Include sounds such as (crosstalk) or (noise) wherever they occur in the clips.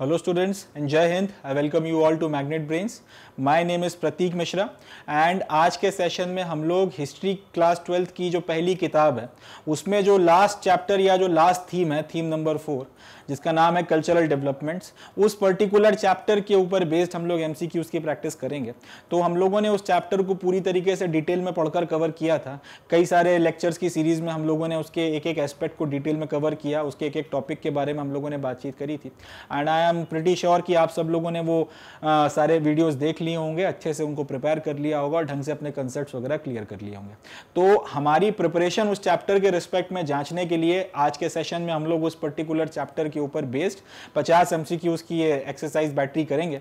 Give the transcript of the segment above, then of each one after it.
Hello students and Jai Hind I welcome you all to magnet brains my name is Prateek Mishra and आज के session में हम लोग हिस्ट्री क्लास ट्वेल्थ की जो पहली किताब है उसमें जो लास्ट चैप्टर या जो लास्ट थीम है थीम नंबर फोर जिसका नाम है कल्चरल डेवलपमेंट्स उस पर्टिकुलर चैप्टर के ऊपर बेस्ड हम लोग एम सी की प्रैक्टिस करेंगे तो हम लोगों ने उस चैप्टर को पूरी तरीके से डिटेल में पढ़कर कवर किया था कई सारे लेक्चर्स की सीरीज में हम लोगों ने उसके एक एक एस्पेक्ट को डिटेल में कवर किया उसके एक एक टॉपिक के बारे में हम लोगों ने बातचीत करी थी and I I am pretty sure कि आप सब लोगों ने वो आ, सारे वीडियोस देख लिए होंगे अच्छे से उनको प्रिपेयर कर लिया होगा और ढंग से अपने कंसेप्ट वगैरह क्लियर कर लिए होंगे तो हमारी प्रिपरेशन उस चैप्टर के रिस्पेक्ट में जांचने के लिए आज के सेशन में हम लोग उस पर्टिकुलर चैप्टर के ऊपर बेस्ड पचास एम की ये एक्सरसाइज बैटरी करेंगे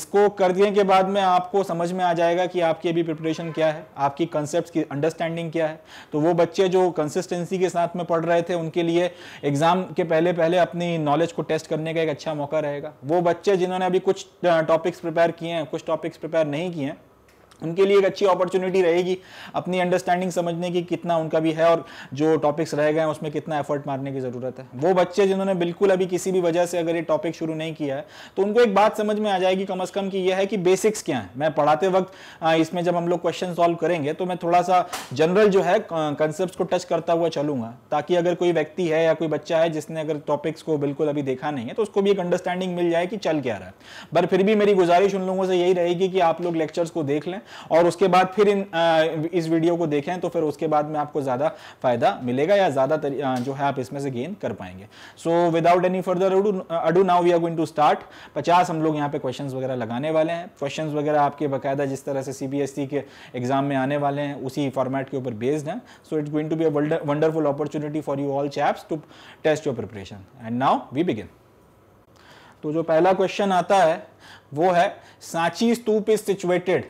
इसको कर दिए के बाद में आपको समझ में आ जाएगा कि आपकी अभी प्रिपरेशन क्या है आपकी कंसेप्ट की अंडरस्टैंडिंग क्या है तो वो बच्चे जो कंसिस्टेंसी के साथ में पढ़ रहे थे उनके लिए एग्जाम के पहले पहले अपनी नॉलेज को टेस्ट करने का एक अच्छा मौका रहेगा वो बच्चे जिन्होंने अभी कुछ टॉपिक्स प्रिपेयर किए हैं कुछ टॉपिक्स प्रिपेयर नहीं किए हैं उनके लिए एक अच्छी अपॉर्चुनिटी रहेगी अपनी अंडरस्टैंडिंग समझने की कितना उनका भी है और जो टॉपिक्स रह गए हैं उसमें कितना एफर्ट मारने की ज़रूरत है वो बच्चे जिन्होंने बिल्कुल अभी किसी भी वजह से अगर ये टॉपिक शुरू नहीं किया है तो उनको एक बात समझ में आ जाएगी कम अज़ कम कि यह है कि बेसिक्स क्या है मैं पढ़ाते वक्त इसमें जब हम लोग क्वेश्चन सॉल्व करेंगे तो मैं थोड़ा सा जनरल जो है कंसेप्ट को टच करता हुआ चलूंगा ताकि अगर कोई व्यक्ति है या कोई बच्चा है जिसने अगर टॉपिक्स को बिल्कुल अभी देखा नहीं है तो उसको भी एक अंडरस्टैंडिंग मिल जाए कि चल क्या रहा है पर फिर भी मेरी गुजारिश उन लोगों से यही रहेगी कि आप लोग लेक्चर्स को देख लें और उसके बाद फिर इन इस वीडियो को देखें तो फिर उसके बाद में आपको ज़्यादा फायदा मिलेगा या ज़्यादा जो है आप इसमें से गेन कर पाएंगे so without any further ado now we are going to start पचास हम लोग यहाँ पे क्वेश्चन वगैरह लगाने वाले हैं क्वेश्चन वगैरह आपके बाकायदा जिस तरह से सी e के एग्जाम में आने वाले हैं उसी फॉर्मेट के ऊपर बेस्ड हैं so it's going to be a wonderful opportunity for you all chaps to test your preparation and now we begin तो जो पहला क्वेश्चन आता है वो है सांची स्तूप इज सिचुएटेड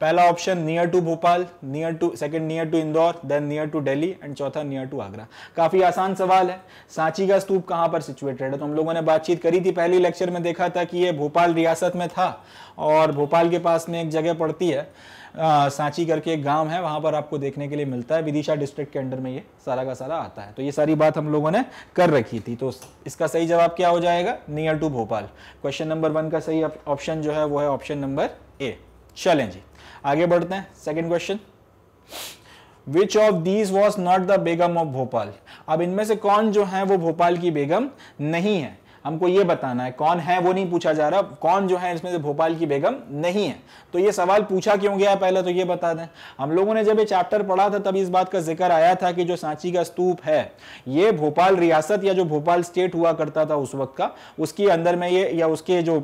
पहला option near to Bhopal near to second near to Indore then near to Delhi and चौथा near to Agra काफी आसान सवाल है सांची का स्तूप कहाँ पर सिचुएटेड है तो हम लोगों ने बातचीत करी थी पहली लेक्चर में देखा था कि ये भोपाल रियासत में था और भोपाल के पास में एक जगह पड़ती है आ, सांची करके एक गांव है वहां पर आपको देखने के लिए मिलता है विदिशा डिस्ट्रिक्ट के अंडर में ये सारा का सारा आता है तो ये सारी बात हम लोगों ने कर रखी थी तो इसका सही जवाब क्या हो जाएगा near to Bhopal question number one का सही ऑप्शन जो है वो है ऑप्शन नंबर ए चलें जी आगे बढ़ते हैं second question which of these was not the Begum of Bhopal अब इनमें से कौन जो है वो भोपाल की बेगम नहीं है हमको ये बताना है कौन है वो नहीं पूछा जा रहा कौन जो है इसमें से भोपाल की बेगम नहीं है तो ये सवाल पूछा क्यों गया पहले तो ये बता दें हम लोगों ने जब ये चैप्टर पढ़ा था तब इस बात का जिक्र आया था कि जो सांची का स्तूप है ये भोपाल रियासत या जो भोपाल स्टेट हुआ करता था उस वक्त का उसके अंदर में ये या उसके जो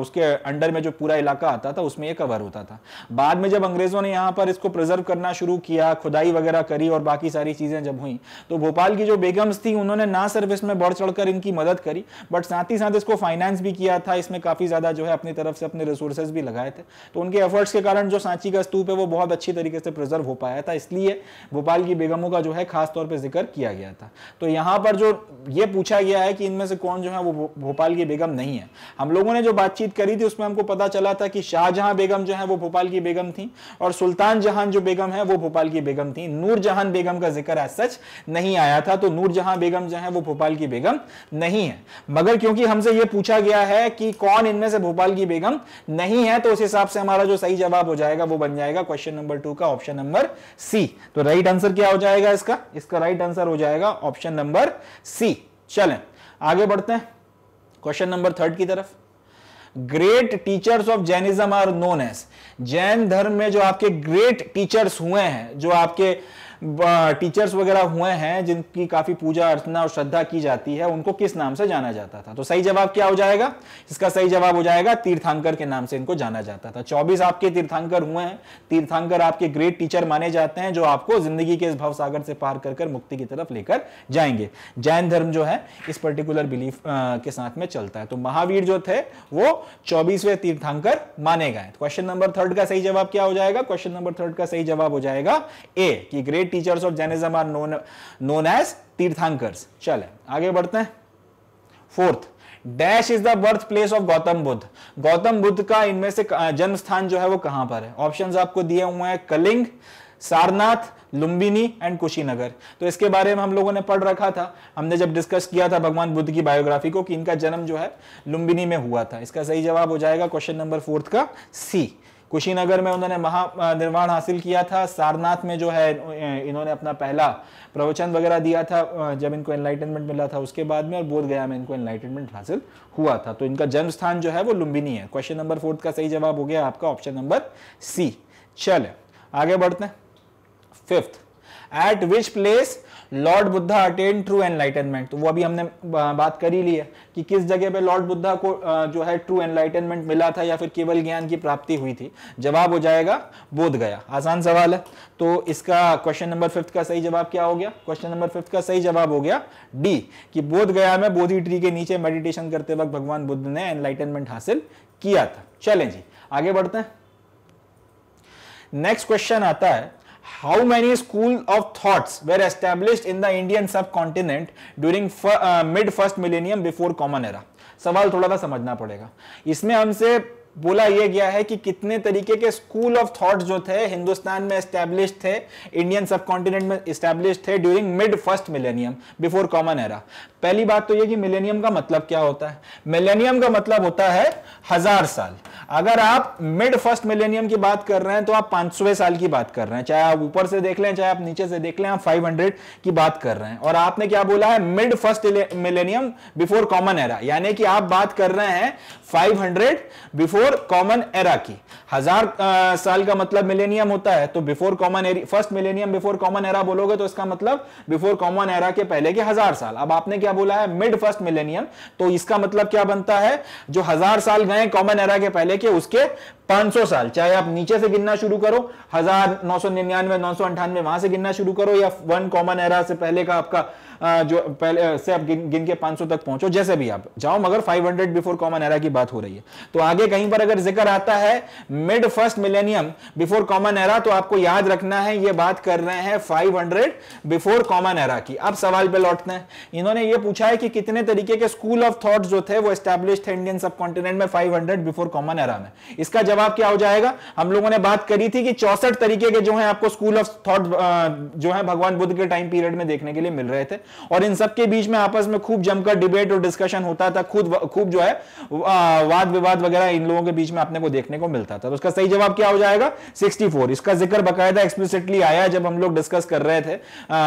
उसके अंडर में जो पूरा इलाका आता था उसमें यह कवर होता था बाद में जब अंग्रेजों ने यहाँ पर इसको प्रिजर्व करना शुरू किया खुदाई वगैरह करी और बाकी सारी चीजें जब हुई तो भोपाल की जो बेगम्स थी उन्होंने ना सिर्फ इसमें बढ़ चढ़कर इनकी मदद करी बट बट साथ ही साथ इसको फाइनेंस भी किया था इसमें काफ़ी ज़्यादा जो है अपनी तरफ से अपने रिसोर्सेज भी लगाए थे तो उनके एफर्ट्स के कारण जो सांची का स्तूप है वो बहुत अच्छी तरीके से प्रिजर्व हो पाया था इसलिए भोपाल की बेगमों का जो है खासतौर पर जिक्र किया गया था तो यहाँ पर जो ये पूछा गया है कि इनमें से कौन जो है वो भोपाल की बेगम नहीं है हम लोगों ने जो बातचीत करी थी उसमें हमको पता चला था कि शाहजहां बेगम जो है वो भोपाल की बेगम थी और सुल्तान जहां जो बेगम है वो भोपाल की बेगम थी नूर जहां बेगम का जिक्र एज सच नहीं आया था तो नूर जहां बेगम जो है वो भोपाल की बेगम नहीं है मगर अगर क्योंकि हमसे ये पूछा गया है कि कौन इनमें से भोपाल की बेगम नहीं है तो उस हिसाब से हमारा जो सही जवाब हो जाएगा वो बन जाएगा क्वेश्चन नंबर टू का ऑप्शन नंबर सी तो राइट आंसर क्या हो जाएगा इसका इसका राइट आंसर हो जाएगा ऑप्शन नंबर सी चलें आगे बढ़ते हैं क्वेश्चन नंबर थर्ड की तरफ great teachers of Jainism are known as Jain धर्म में जो आपके ग्रेट टीचर्स हुए हैं जो आपके टीचर्स वगैरह हुए हैं जिनकी काफी पूजा अर्चना और श्रद्धा की जाती है उनको किस नाम से जाना जाता था तो सही जवाब क्या हो जाएगा इसका सही जवाब हो जाएगा तीर्थांकर के नाम से इनको जाना जाता था चौबीस आपके तीर्थांकर हुए हैं तीर्थांकर आपके ग्रेट टीचर माने जाते हैं जो आपको जिंदगी के इस भव सागर से पार कर कर मुक्ति की तरफ लेकर जाएंगे जैन धर्म जो है इस पर्टिकुलर बिलीफ के साथ में चलता है तो महावीर जो थे वो चौबीसवें तीर्थांकर माने गए क्वेश्चन नंबर थर्ड का सही जवाब क्या हो जाएगा क्वेश्चन नंबर थर्ड का सही जवाब हो जाएगा ए कि great great teachers of Jainism are known known as tirthankaras चले आगे बढ़ते हैं fourth dash is the birth place of Gautam Buddha Gautam Buddha का इनमें से जन्म स्थान जो है वो कहां पर है ऑप्शन आपको दिए हुए हैं कलिंग सारनाथ लुम्बिनी एंड कुशीनगर तो इसके बारे में हम लोगों ने पढ़ रखा था हमने जब डिस्कस किया था भगवान बुद्ध की बायोग्राफी को कि इनका जन्म जो है लुम्बिनी में हुआ था इसका सही जवाब हो जाएगा क्वेश्चन नंबर फोर्थ का सी कुशीनगर में उन्होंने महानिर्वाण हासिल किया था सारनाथ में जो है इन्होंने अपना पहला प्रवचन वगैरह दिया था जब इनको एनलाइटनमेंट मिला था उसके बाद में और बोध गया में इनको एनलाइटनमेंट हासिल हुआ था तो इनका जन्म स्थान जो है वो लुम्बिनी है क्वेश्चन नंबर फोर्थ का सही जवाब हो गया आपका ऑप्शन नंबर सी चले आगे बढ़ते हैं fifth at which place lord Buddha attain true enlightenment तो वो अभी हमने बात कर ही ली है कि किस जगह पे लॉर्ड बुद्धा को जो है ट्रू एनलाइटनमेंट मिला था या फिर केवल ज्ञान की प्राप्ति हुई थी जवाब हो जाएगा बोध गया आसान सवाल है तो इसका क्वेश्चन नंबर फिफ्थ का सही जवाब क्या हो गया क्वेश्चन नंबर फिफ्थ का सही जवाब हो गया डी कि बोध गया में बोधी ट्री के नीचे मेडिटेशन करते वक्त भगवान बुद्ध ने एनलाइटनमेंट हासिल किया था चले जी आगे बढ़ते हैं नेक्स्ट क्वेश्चन आता है how many school of thoughts were established in the Indian subcontinent during uh, mid first millennium before common era सवाल थोड़ा सा समझना पड़ेगा इसमें हमसे बोला यह गया है कि कितने तरीके के स्कूल ऑफ थॉट जो थे हिंदुस्तान में एस्टेब्लिश थे इंडियन सब कॉन्टिनेंट में एस्टेब्लिश थे during mid first millennium before common era पहली बात तो यह कि मिलेनियम का मतलब क्या होता है मिलेनियम का मतलब होता है हजार साल अगर आप मिड फर्स्ट मिलेनियम की बात कर रहे हैं तो आप पांचवें साल की बात कर रहे हैं चाहे आप ऊपर से देख लें चाहे आप नीचे से देख लें आप 500 की बात कर रहे हैं और आपने क्या बोला है mid first millennium before common era यानी कि आप बात कर रहे हैं 500 बिफोर कॉमन एरा की हजार आ, साल का मतलब मिलेनियम होता है तो before common first millennium before common era बोलोगे तो इसका मतलब बिफोर कॉमन एरा के पहले के हजार साल अब आपने क्या बोला है मिड फर्स्ट मिलेनियम तो इसका मतलब क्या बनता है जो हजार साल गए कॉमन एरा के पहले लेके उसके 500 साल चाहे आप नीचे से गिनना शुरू करो हजार नौ सौ निन्यानवे नौ सौ अंठानवे वहां से गिनना शुरू करो या वन कॉमन एरा से पहले का आपका जो पहले से आप गिन, गिन के 500 तक पहुंचो जैसे भी आप जाओ मगर 500 बिफोर कॉमन एरा की बात हो रही है तो आगे कहीं पर अगर जिक्र आता है mid first millennium before common era तो आपको याद रखना है ये बात कर रहे हैं फाइव बिफोर कॉमन एरा की अब सवाल पे लौटते हैं इन्होंने ये पूछा है कि कितने तरीके के स्कूल ऑफ थॉट जो थे वो स्टैब्लिश थे इंडियन सब कॉन्टिनेंट में फाइव बिफोर कॉमन एरा में इसका जवाब क्या हो जाएगा हम लोगों ने बात करी थी कि चौसठ तरीके के जो है आपको स्कूल ऑफ थॉट जो है भगवान बुद्ध के टाइम पीरियड में देखने के लिए मिल रहे थे और इन सब के बीच में आपस में खूब जमकर डिबेट और डिस्कशन होता था खुद खूब जो है वाद विवाद वगैरह इन लोगों के बीच में अपने को देखने को मिलता था तो उसका सही जवाब क्या हो जाएगा सिक्सटी इसका जिक्र बकायदा एक्सप्लिसिटली आया जब हम लोग डिस्कस कर रहे थे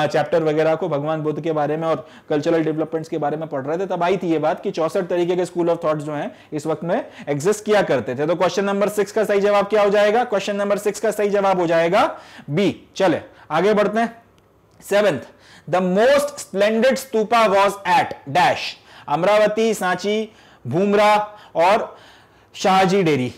चैप्टर वगैरह को भगवान बुद्ध के बारे में और कल्चरल डेवलपमेंट्स के बारे में पढ़ रहे थे तब आई थी ये बात कि चौसठ तरीके के स्कूल ऑफ थॉट जो है इस वक्त में एग्जिस्ट किया करते थे तो क्वेश्चन नंबर सिक्स का सही जवाब क्या हो जाएगा क्वेश्चन नंबर सिक्स का सही जवाब हो जाएगा बी चले आगे बढ़ते हैं seventh the most splendid stupa was at dash Amaravati Sanchi Bhumara और शाहजी डेरी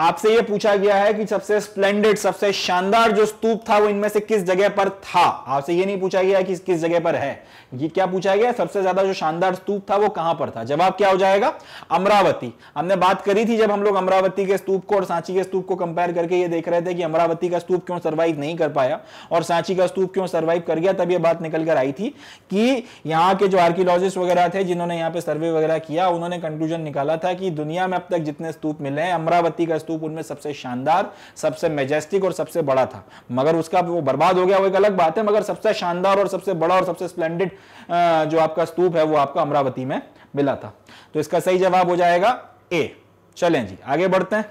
आपसे यह पूछा गया है कि सबसे स्प्लेंडेड सबसे शानदार जो स्तूप था वो इनमें से किस जगह पर था आपसे यह नहीं पूछा गया कि किस जगह पर है ये क्या पूछा गया सबसे ज्यादा जो शानदार स्तूप था वो कहां पर था जवाब क्या हो जाएगा अमरावती हमने बात करी थी जब हम लोग अमरावती के स्तूप को और सांची के स्तूप को कंपेयर करके ये देख रहे थे कि अमरावती का स्तूप क्यों सर्वाइव नहीं कर पाया और सांची का स्तूप क्यों सर्वाइव कर गया तब यह बात निकल कर आई थी कि यहाँ के जो आर्कियोलॉजिस्ट वगैरह थे जिन्होंने यहाँ पे सर्वे वगैरह किया उन्होंने कंक्लूजन निकाला था कि दुनिया में अब तक जितने स्तूप मिले हैं अमरावती का स्तूप उनमें सबसे शानदार सबसे मेजेस्टिक और सबसे बड़ा था मगर उसका वो बर्बाद हो गया वो एक अलग बात है मगर सबसे शानदार और सबसे बड़ा और सबसे स्प्लेंडेड जो आपका स्तूप है वो आपका अमरावती में मिला था तो इसका सही जवाब हो जाएगा ए चलें जी आगे बढ़ते हैं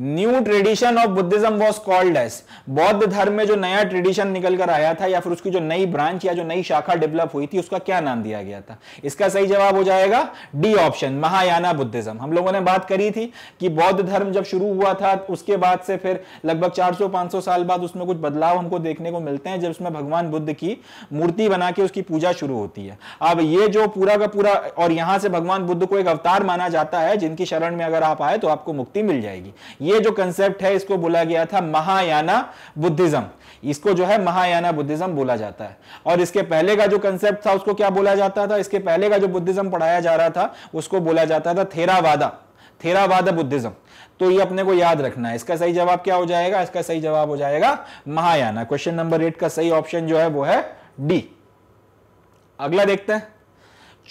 new tradition of Buddhism was called as बौद्ध धर्म में जो नया ट्रेडिशन निकल कर आया था या फिर उसकी जो नई ब्रांच या जो नई शाखा डेवलप हुई थी उसका क्या नाम दिया गया था इसका सही जवाब हो जाएगा डी ऑप्शन महायाना बुद्धिज्म हम लोगों ने बात करी थी कि बौद्ध धर्म जब शुरू हुआ था उसके बाद से फिर लगभग 400-500 साल बाद उसमें कुछ बदलाव हमको देखने को मिलते हैं जब उसमें भगवान बुद्ध की मूर्ति बना के उसकी पूजा शुरू होती है अब ये जो पूरा का पूरा और यहां से भगवान बुद्ध को एक अवतार माना जाता है जिनकी शरण में अगर आप आए तो आपको मुक्ति मिल जाएगी ये जो कंसेप्ट है इसको बोला गया था महायाना बुद्धिज्म इसको जो है महायाना बुद्धिज्म बोला जाता है और इसके पहले का जो कंसेप्ट था उसको क्या बोला जाता था इसके पहले का जो बुद्धिज्म पढ़ाया जा रहा था उसको बोला जाता था थेरावादा थेरावाद बुद्धिज्म तो ये अपने को याद रखना है इसका सही जवाब क्या हो जाएगा इसका सही जवाब हो जाएगा महायाना क्वेश्चन नंबर एट का सही ऑप्शन जो है वो है डी अगला देखते हैं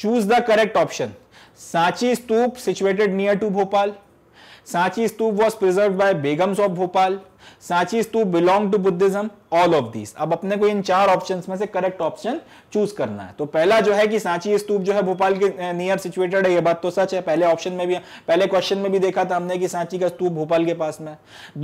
choose the correct option Sanchi stupa situated near to Bhopal Sanchi stupa was preserve by Begums of Bhopal Sanchi's to belong to Buddhism all of these अब अपने को इन चार ऑप्शंस में से करेक्ट ऑप्शन चूज करना है तो पहला जो है कि सांची स्तूप जो है भोपाल के नियर सिचुएटेड है ये बात तो सच है पहले ऑप्शन में भी पहले क्वेश्चन में भी देखा था हमने कि सांची का स्तूप भोपाल के पास में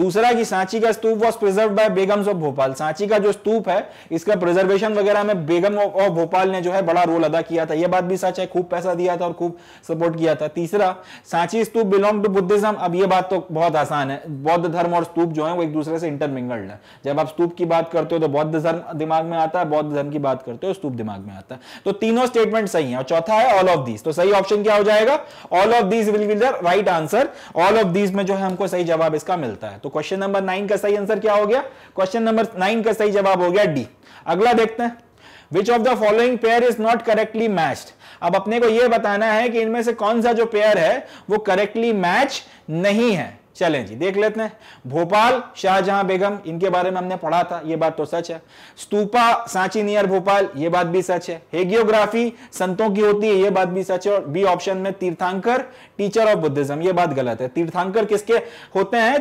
दूसरा कि सांची का stupa was preserve by Begums of Bhopal Sanchi का जो स्तूप है इसका प्रिजर्वेशन वगैरह में बेगम ऑफ भोपाल ने जो है बड़ा रोल अदा किया था यह बात भी सच है खूब पैसा दिया था और खूब सपोर्ट किया था तीसरा Sanchi stupa belong to Buddhism अब यह बात तो बहुत आसान है बौद्ध धर्म और स्तूप जो है वो एक दूसरे से इंटरमिंगल्ड है जब आप स्तूप की बात करते हो तो बौद्ध धर्म दिमाग में आता है बौद्ध धर्म की बात करते हो तो स्तूप दिमाग में आता है तो तीनों स्टेटमेंट सही है और चौथा है ऑल ऑफ दीज तो सही ऑप्शन क्या हो जाएगा all of these will be the right answer all of these में जो है हमको सही जवाब इसका मिलता है तो क्वेश्चन नंबर नाइन का सही आंसर क्या हो गया क्वेश्चन नंबर नाइन का सही जवाब हो गया डी अगला देखते हैं which of the following pair is not correctly matched अब अपने को यह बताना है कि इनमें से कौन सा जो पेयर है वो करेक्टली मैच नहीं है चलें जी देख लेते हैं भोपाल शाहजहां बेगम इनके बारे में हमने पढ़ा था ये बात तो सच है स्तूपा सांची नियर भोपाल ये बात भी सच है हेगियोग्राफी संतों की होती है ये बात भी सच है और बी ऑप्शन में तीर्थांकर टीचर ऑफ बुद्धिज्म ये बात गलत है तीर्थांकर किसके होते हैं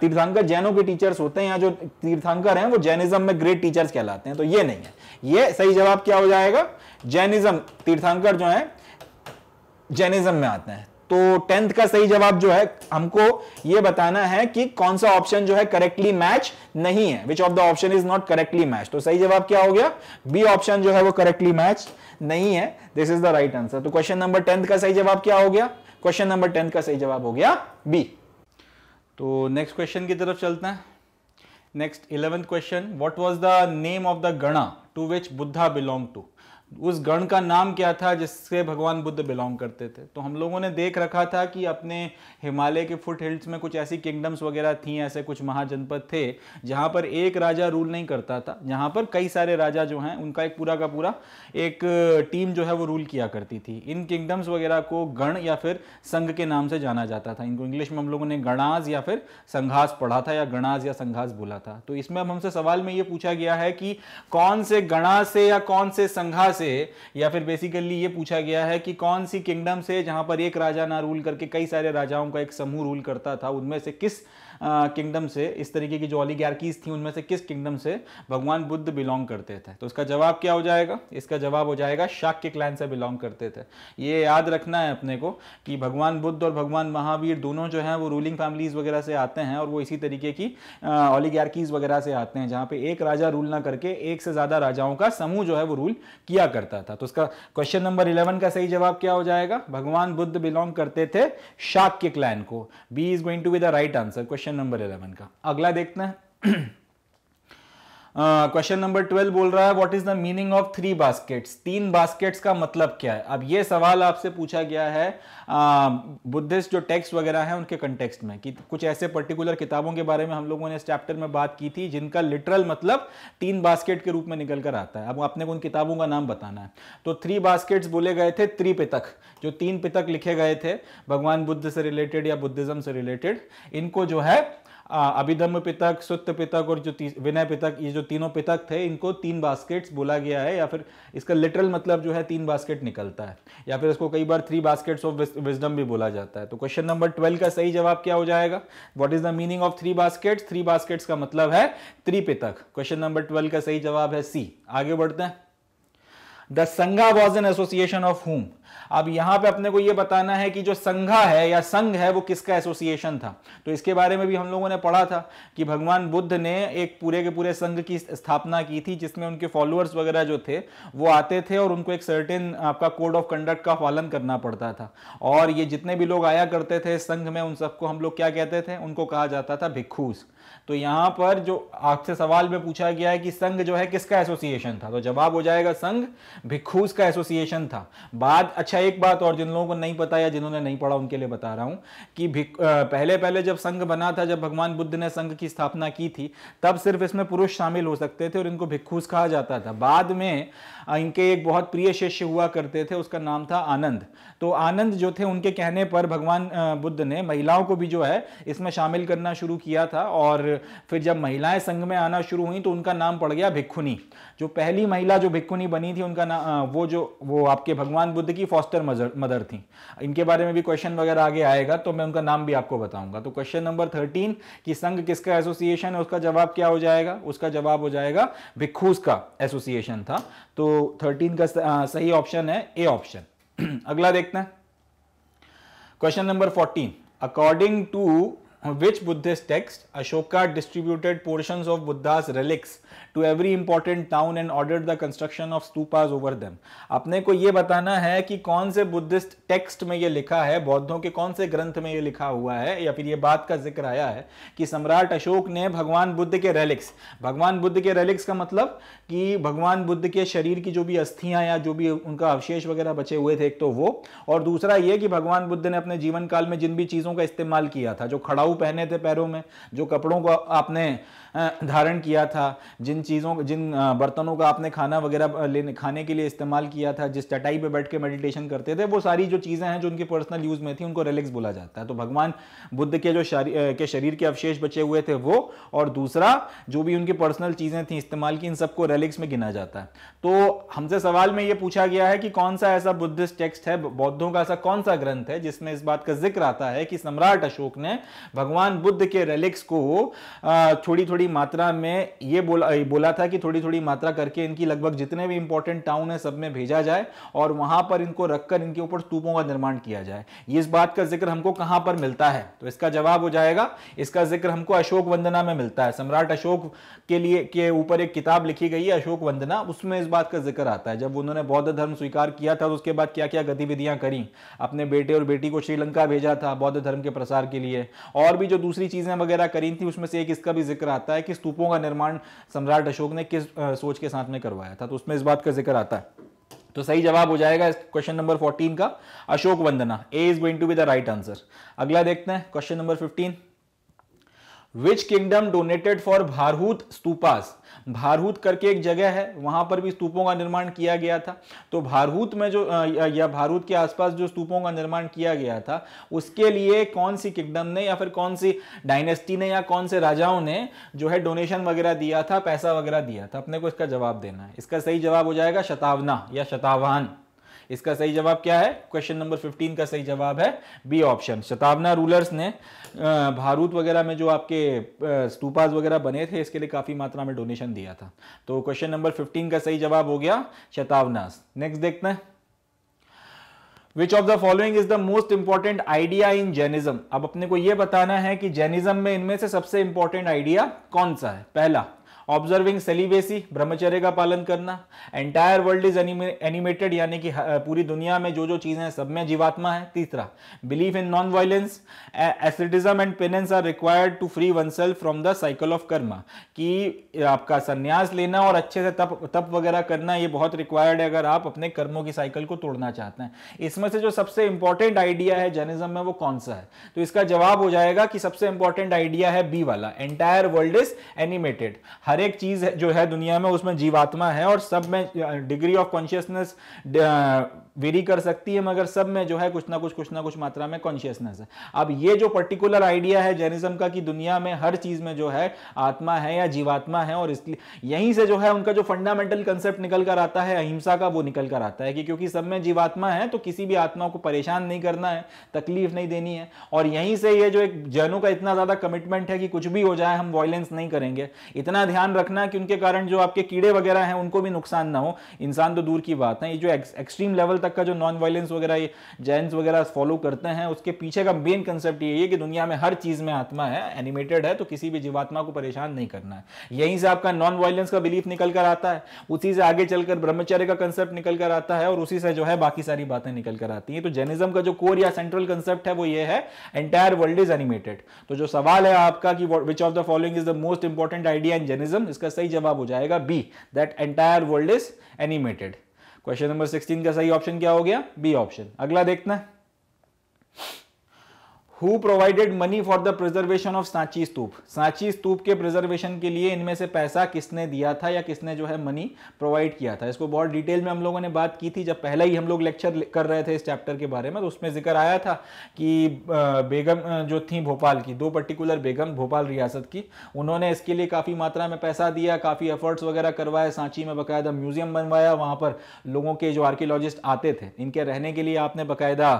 तीर्थांकर जैनों के टीचर्स होते हैं या जो तीर्थांकर हैं वो जैनिज्म में ग्रेट टीचर्स कहलाते हैं तो ये नहीं है ये सही जवाब क्या हो जाएगा जैनिज्म तीर्थांकर जो है जैनिज्म में आते हैं तो टेंथ का सही जवाब जो है हमको ये बताना है कि कौन सा ऑप्शन जो है करेक्टली मैच नहीं है which of the option is not correctly match तो सही जवाब क्या हो गया बी ऑप्शन जो है वो करेक्टली मैच नहीं है this is the right answer तो क्वेश्चन नंबर टेंथ का सही जवाब क्या हो गया क्वेश्चन नंबर टेंथ का सही जवाब हो गया बी तो नेक्स्ट क्वेश्चन की तरफ चलते हैं next eleventh question what was the name of the gana to which Buddha belong to उस गण का नाम क्या था जिससे भगवान बुद्ध बिलोंग करते थे तो हम लोगों ने देख रखा था कि अपने हिमालय के फुट हिल्स में कुछ ऐसी किंगडम्स वगैरह थी ऐसे कुछ महाजनपद थे जहां पर एक राजा रूल नहीं करता था जहां पर कई सारे राजा जो हैं उनका एक पूरा का पूरा एक टीम जो है वो रूल किया करती थी इन किंगडम्स वगैरह को गण या फिर संघ के नाम से जाना जाता था इनको इंग्लिश में हम लोगों ने गणाज या फिर संघास पढ़ा था या गणाज या संघास बोला था तो इसमें अब हमसे सवाल में ये पूछा गया है कि कौन से गणाज से या कौन से संघास से या फिर बेसिकली ये पूछा गया है कि कौन सी किंगडम से जहां पर एक राजा ना रूल करके कई सारे राजाओं का एक समूह रूल करता था उनमें से किस किंगडम से इस तरीके की जो ऑलीगार्कीज थी उनमें से किस किंगडम से भगवान बुद्ध बिलोंग करते थे तो इसका जवाब क्या हो जाएगा इसका जवाब हो जाएगा शाक के क्लैन से बिलोंग करते थे ये याद रखना है अपने को कि भगवान बुद्ध और भगवान महावीर दोनों जो हैं वो रूलिंग फैमिलीज वगैरह से आते हैं और वो इसी तरीके की ऑलीगार्कीज वगैरह से आते हैं जहाँ पे एक राजा रूल ना करके एक से ज़्यादा राजाओं का समूह जो है वो रूल किया करता था तो उसका क्वेश्चन नंबर इलेवन का सही जवाब क्या हो जाएगा भगवान बुद्ध बिलोंग करते थे शाक के क्लैन को B is going to be the right answer question question number eleven का अगला देखते हैं (clears throat) क्वेश्चन नंबर ट्वेल्व बोल रहा है what is the meaning of three baskets तीन बास्केट्स का मतलब क्या है अब ये सवाल आपसे पूछा गया है बुद्धिस्ट जो टेक्स्ट वगैरह है उनके कंटेक्स्ट में कि कुछ ऐसे पर्टिकुलर किताबों के बारे में हम लोगों ने इस चैप्टर में बात की थी जिनका लिटरल मतलब तीन बास्केट के रूप में निकल कर आता है अब आपने उन किताबों का नाम बताना है तो थ्री बास्केट्स बोले गए थे त्रिपितक जो तीन पितक लिखे गए थे भगवान बुद्ध से रिलेटेड या बुद्धिज्म से रिलेटेड इनको जो है अभिधम पितक सुत्त पितक और जो विनय पितक ये जो तीनों पितक थे इनको तीन बास्केट्स बोला गया है या फिर इसका लिटरल मतलब जो है तीन बास्केट निकलता है या फिर इसको कई बार थ्री बास्केट्स ऑफ विजडम भी बोला जाता है तो क्वेश्चन नंबर ट्वेल्व का सही जवाब क्या हो जाएगा what is the meaning of three baskets three baskets का मतलब है त्रिपितक क्वेश्चन नंबर ट्वेल्व का सही जवाब है सी आगे बढ़ते हैं the Sangha was an association of home अब यहां पे अपने को यह बताना है कि जो संघा है या संघ है वो किसका एसोसिएशन था तो इसके बारे में भी हम लोगों ने पढ़ा था कि भगवान बुद्ध ने एक पूरे के पूरे संघ की स्थापना की थी जिसमें उनके फॉलोअर्स वगैरह जो थे वो आते थे और उनको एक सर्टेन आपका कोड ऑफ कंडक्ट का पालन करना पड़ता था और ये जितने भी लोग आया करते थे संघ में उन सबको हम लोग क्या कहते थे उनको कहा जाता था भिक्खूस तो यहां पर जो आपसे सवाल में पूछा गया है कि संघ जो है किसका एसोसिएशन था तो जवाब हो जाएगा संघ भिक्खूस का एसोसिएशन था बाद अच्छा एक बात और जिन लोगों को नहीं पता या जिन्होंने नहीं पढ़ा उनके लिए बता रहा हूं कि पहले पहले जब संघ बना था जब भगवान बुद्ध ने संघ की स्थापना की थी तब सिर्फ इसमें पुरुष शामिल हो सकते थे और इनको भिक्खूस कहा जाता था बाद में इनके एक बहुत प्रिय शिष्य हुआ करते थे उसका नाम था आनंद तो आनंद जो थे उनके कहने पर भगवान बुद्ध ने महिलाओं को भी जो है इसमें शामिल करना शुरू किया था और फिर जब महिलाएं संघ में आना शुरू हुई तो उनका नाम पड़ गया भिक्खुनी जो पहली महिला जो भिक्खुनी बनी थी उनका नाम वो जो वो आपके भगवान बुद्ध की फॉस्टर मदर थी इनके बारे में भी क्वेश्चन वगैरह आगे आएगा तो मैं उनका नाम भी आपको बताऊंगा तो क्वेश्चन नंबर थर्टीन कि संघ किसका एसोसिएशन है उसका जवाब क्या हो जाएगा उसका जवाब हो जाएगा भिक्खूस का एसोसिएशन था तो 13 का सही ऑप्शन है ए ऑप्शन (clears throat) अगला देखते हैं question number 14 according to which Buddhist text Ashoka distributed portions of Buddha's relics to every important town and ordered the construction of stupas over them. अपने को ये बताना है कि कौन से बुद्धिस्ट टेक्स्ट में ये लिखा है बौद्धों के कौन से ग्रंथ में ये लिखा हुआ है या फिर ये बात का जिक्र आया है कि सम्राट अशोक ने भगवान बुद्ध के रेलिक्स भगवान बुद्ध के रेलिक्स का मतलब कि भगवान बुद्ध के शरीर की जो भी अस्थियां या जो भी उनका अवशेष वगैरह बचे हुए थे एक तो वो और दूसरा यह कि भगवान बुद्ध ने अपने जीवन काल में जिन भी चीज़ों का इस्तेमाल किया था जो खड़ा घाव पहने थे पैरों में जो कपड़ों को आपने धारण किया था जिन चीज़ों जिन बर्तनों का आपने खाना वगैरह लेने खाने के लिए इस्तेमाल किया था जिस चटाई पे बैठ के मेडिटेशन करते थे वो सारी जो चीज़ें हैं जो उनके पर्सनल यूज़ में थी उनको रिलैक्स बोला जाता है तो भगवान बुद्ध के जो शरीर के शरीर के अवशेष बचे हुए थे वो और दूसरा जो भी उनकी पर्सनल चीज़ें थी इस्तेमाल की इन सबको रिलैक्स में गिना जाता है तो हमसे सवाल में ये पूछा गया है कि कौन सा ऐसा बुद्धिस्ट टेक्स्ट है बौद्धों का ऐसा कौन सा ग्रंथ है जिसमें इस बात का जिक्र आता है कि सम्राट अशोक ने भगवान बुद्ध के रेलिक्स को थोड़ी थोड़ी मात्रा में ये बोला ये बोला था कि थोड़ी थोड़ी मात्रा करके इनकी लगभग जितने भी इंपॉर्टेंट टाउन है सब में भेजा जाए और वहां पर इनको रखकर इनके ऊपर स्तूपों का निर्माण किया जाए इस बात का जिक्र हमको कहां पर मिलता है तो इसका जवाब हो जाएगा इसका जिक्र हमको अशोक वंदना में मिलता है सम्राट अशोक के लिए के ऊपर एक किताब लिखी गई है अशोक वंदना उसमें इस बात का जिक्र आता है जब उन्होंने बौद्ध धर्म स्वीकार किया था तो उसके बाद क्या क्या गतिविधियां करी अपने बेटे और बेटी को श्रीलंका भेजा था बौद्ध धर्म के प्रसार के लिए और और भी जो दूसरी चीज़ें वगैरह करी थी उसमें से एक इसका भी जिक्र आता है कि स्तूपों का निर्माण सम्राट अशोक ने किस सोच के साथ में करवाया था तो उसमें इस बात का जिक्र आता है तो सही जवाब हो जाएगा क्वेश्चन नंबर 14 का Ashokavadana A is going to be the right answer अगला देखते हैं question number 15 which kingdom donated for Bharhut stupas Bharhut करके एक जगह है वहां पर भी स्तूपों का निर्माण किया गया था तो भारहूत में जो या भारहूत के आसपास जो स्तूपों का निर्माण किया गया था उसके लिए कौन सी किंगडम ने या फिर कौन सी डायनेस्टी ने या कौन से राजाओं ने जो है डोनेशन वगैरह दिया था पैसा वगैरह दिया था अपने को इसका जवाब देना है इसका सही जवाब हो जाएगा शतावना या शतावान इसका सही जवाब क्या है क्वेश्चन नंबर 15 का सही जवाब है बी ऑप्शन शताब्ना रूलर्स ने भारूत वगैरह में जो आपके स्तूपाज वगैरह बने थे इसके लिए काफ़ी मात्रा में डोनेशन दिया था तो क्वेश्चन नंबर फिफ्टीन का सही जवाब हो गया शतावनास नेक्स्ट देखते हैं which of the following is the most important idea in Jainism अब अपने को यह बताना है कि जेनिज्म में इनमें से सबसे इंपॉर्टेंट आइडिया कौन सा है पहला ऑब्जर्विंग सेलिबेसी ब्रह्मचर्य का पालन करना एंटायर वर्ल्ड इज एनिमेटेड यानी कि पूरी दुनिया में जो जो चीज़ें हैं सब में जीवात्मा है तीसरा believe in non violence asceticism and penance are required to free one self from the cycle of karma कि आपका संन्यास लेना और अच्छे से तप तप वगैरह करना ये बहुत रिक्वायर्ड है अगर आप अपने कर्मों की साइकिल को तोड़ना चाहते हैं इसमें से जो सबसे इंपॉर्टेंट आइडिया है जैनिज्म में वो कौन सा है तो इसका जवाब हो जाएगा कि सबसे इंपॉर्टेंट आइडिया है बी वाला एंटायर वर्ल्ड इज एनिमेटेड हर हर एक चीज जो है दुनिया में उसमें जीवात्मा है और सब में डिग्री ऑफ कॉन्शियसनेस वेरी कर सकती है मगर सब में जो है कुछ ना कुछ कुछ ना कुछ मात्रा में कॉन्शियसनेस है अब ये जो पर्टिकुलर आइडिया है जैनिज्म का कि दुनिया में हर चीज में जो है आत्मा है या जीवात्मा है और इसलिए यहीं से जो है उनका जो फंडामेंटल कंसेप्ट निकल कर आता है अहिंसा का वो निकल कर आता है कि क्योंकि सब में जीवात्मा है तो किसी भी आत्मा को परेशान नहीं करना है तकलीफ नहीं देनी है और यहीं से ये जो एक जैनों का इतना ज्यादा कमिटमेंट है कि कुछ भी हो जाए हम वॉयलेंस नहीं करेंगे इतना ध्यान रखना कि उनके कारण जो आपके कीड़े वगैरह हैं उनको भी नुकसान ना हो इंसान तो दूर की बात है ये जो एक्सट्रीम लेवल तक तक का जो नॉन वायलेंस वगैरह ये जैंस वगैरह फॉलो करते हैं उसके पीछे का मेन कंसेप्ट ये है कि दुनिया में हर चीज में आत्मा है एनिमेटेड है तो किसी भी जीवात्मा को परेशान नहीं करना है यहीं से आपका नॉन वायलेंस का बिलीफ निकल कर आता है उसी से आगे चलकर ब्रह्मचर्य का कंसेप्ट निकल कर आता है और उसी से जो है बाकी सारी बातें निकल कर आती है तो जैनिज्म का जो कोर या सेंट्रल कंसेप्ट है वो ये है एंटायर वर्ल्ड इज एनिमेटेड तो जो सवाल है आपका कि which of the following is the most important idea in Jainism इसका सही जवाब हो जाएगा B that entire world is animated question number sixteen का सही ऑप्शन क्या हो गया बी ऑप्शन अगला देखना है who provided money for the preservation of Sanchi stupa Sanchi stupa के प्रिजर्वेशन के लिए इनमें से पैसा किसने दिया था या किसने जो है मनी प्रोवाइड किया था इसको बहुत डिटेल में हम लोगों ने बात की थी जब पहले ही हम लोग लेक्चर कर रहे थे इस चैप्टर के बारे में तो उसमें जिक्र आया था कि बेगम जो थी भोपाल की दो पर्टिकुलर बेगम भोपाल रियासत की उन्होंने इसके लिए काफ़ी मात्रा में पैसा दिया काफ़ी एफर्ट्स वगैरह करवाए सांची में बाकायदा म्यूजियम बनवाया वहाँ पर लोगों के जो आर्कियोलॉजिस्ट आते थे इनके रहने के लिए आपने बाकायदा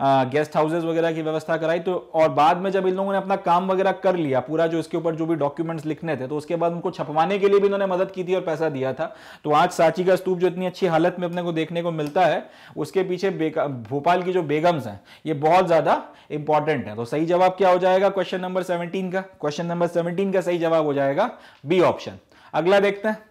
गेस्ट हाउसेज वगैरह की व्यवस्था कराई तो और बाद में जब इन लोगों ने अपना काम वगैरह कर लिया पूरा जो इसके ऊपर जो भी डॉक्यूमेंट्स लिखने थे तो उसके बाद उनको छपवाने के लिए भी इन्होंने मदद की थी और पैसा दिया था तो आज सांची का स्तूप जो इतनी अच्छी हालत में अपने को देखने को मिलता है उसके पीछे भोपाल की जो बेगम्स हैं ये बहुत ज्यादा इंपॉर्टेंट है तो सही जवाब क्या हो जाएगा क्वेश्चन नंबर सेवनटीन का क्वेश्चन नंबर सेवनटीन का सही जवाब हो जाएगा बी ऑप्शन अगला देखते हैं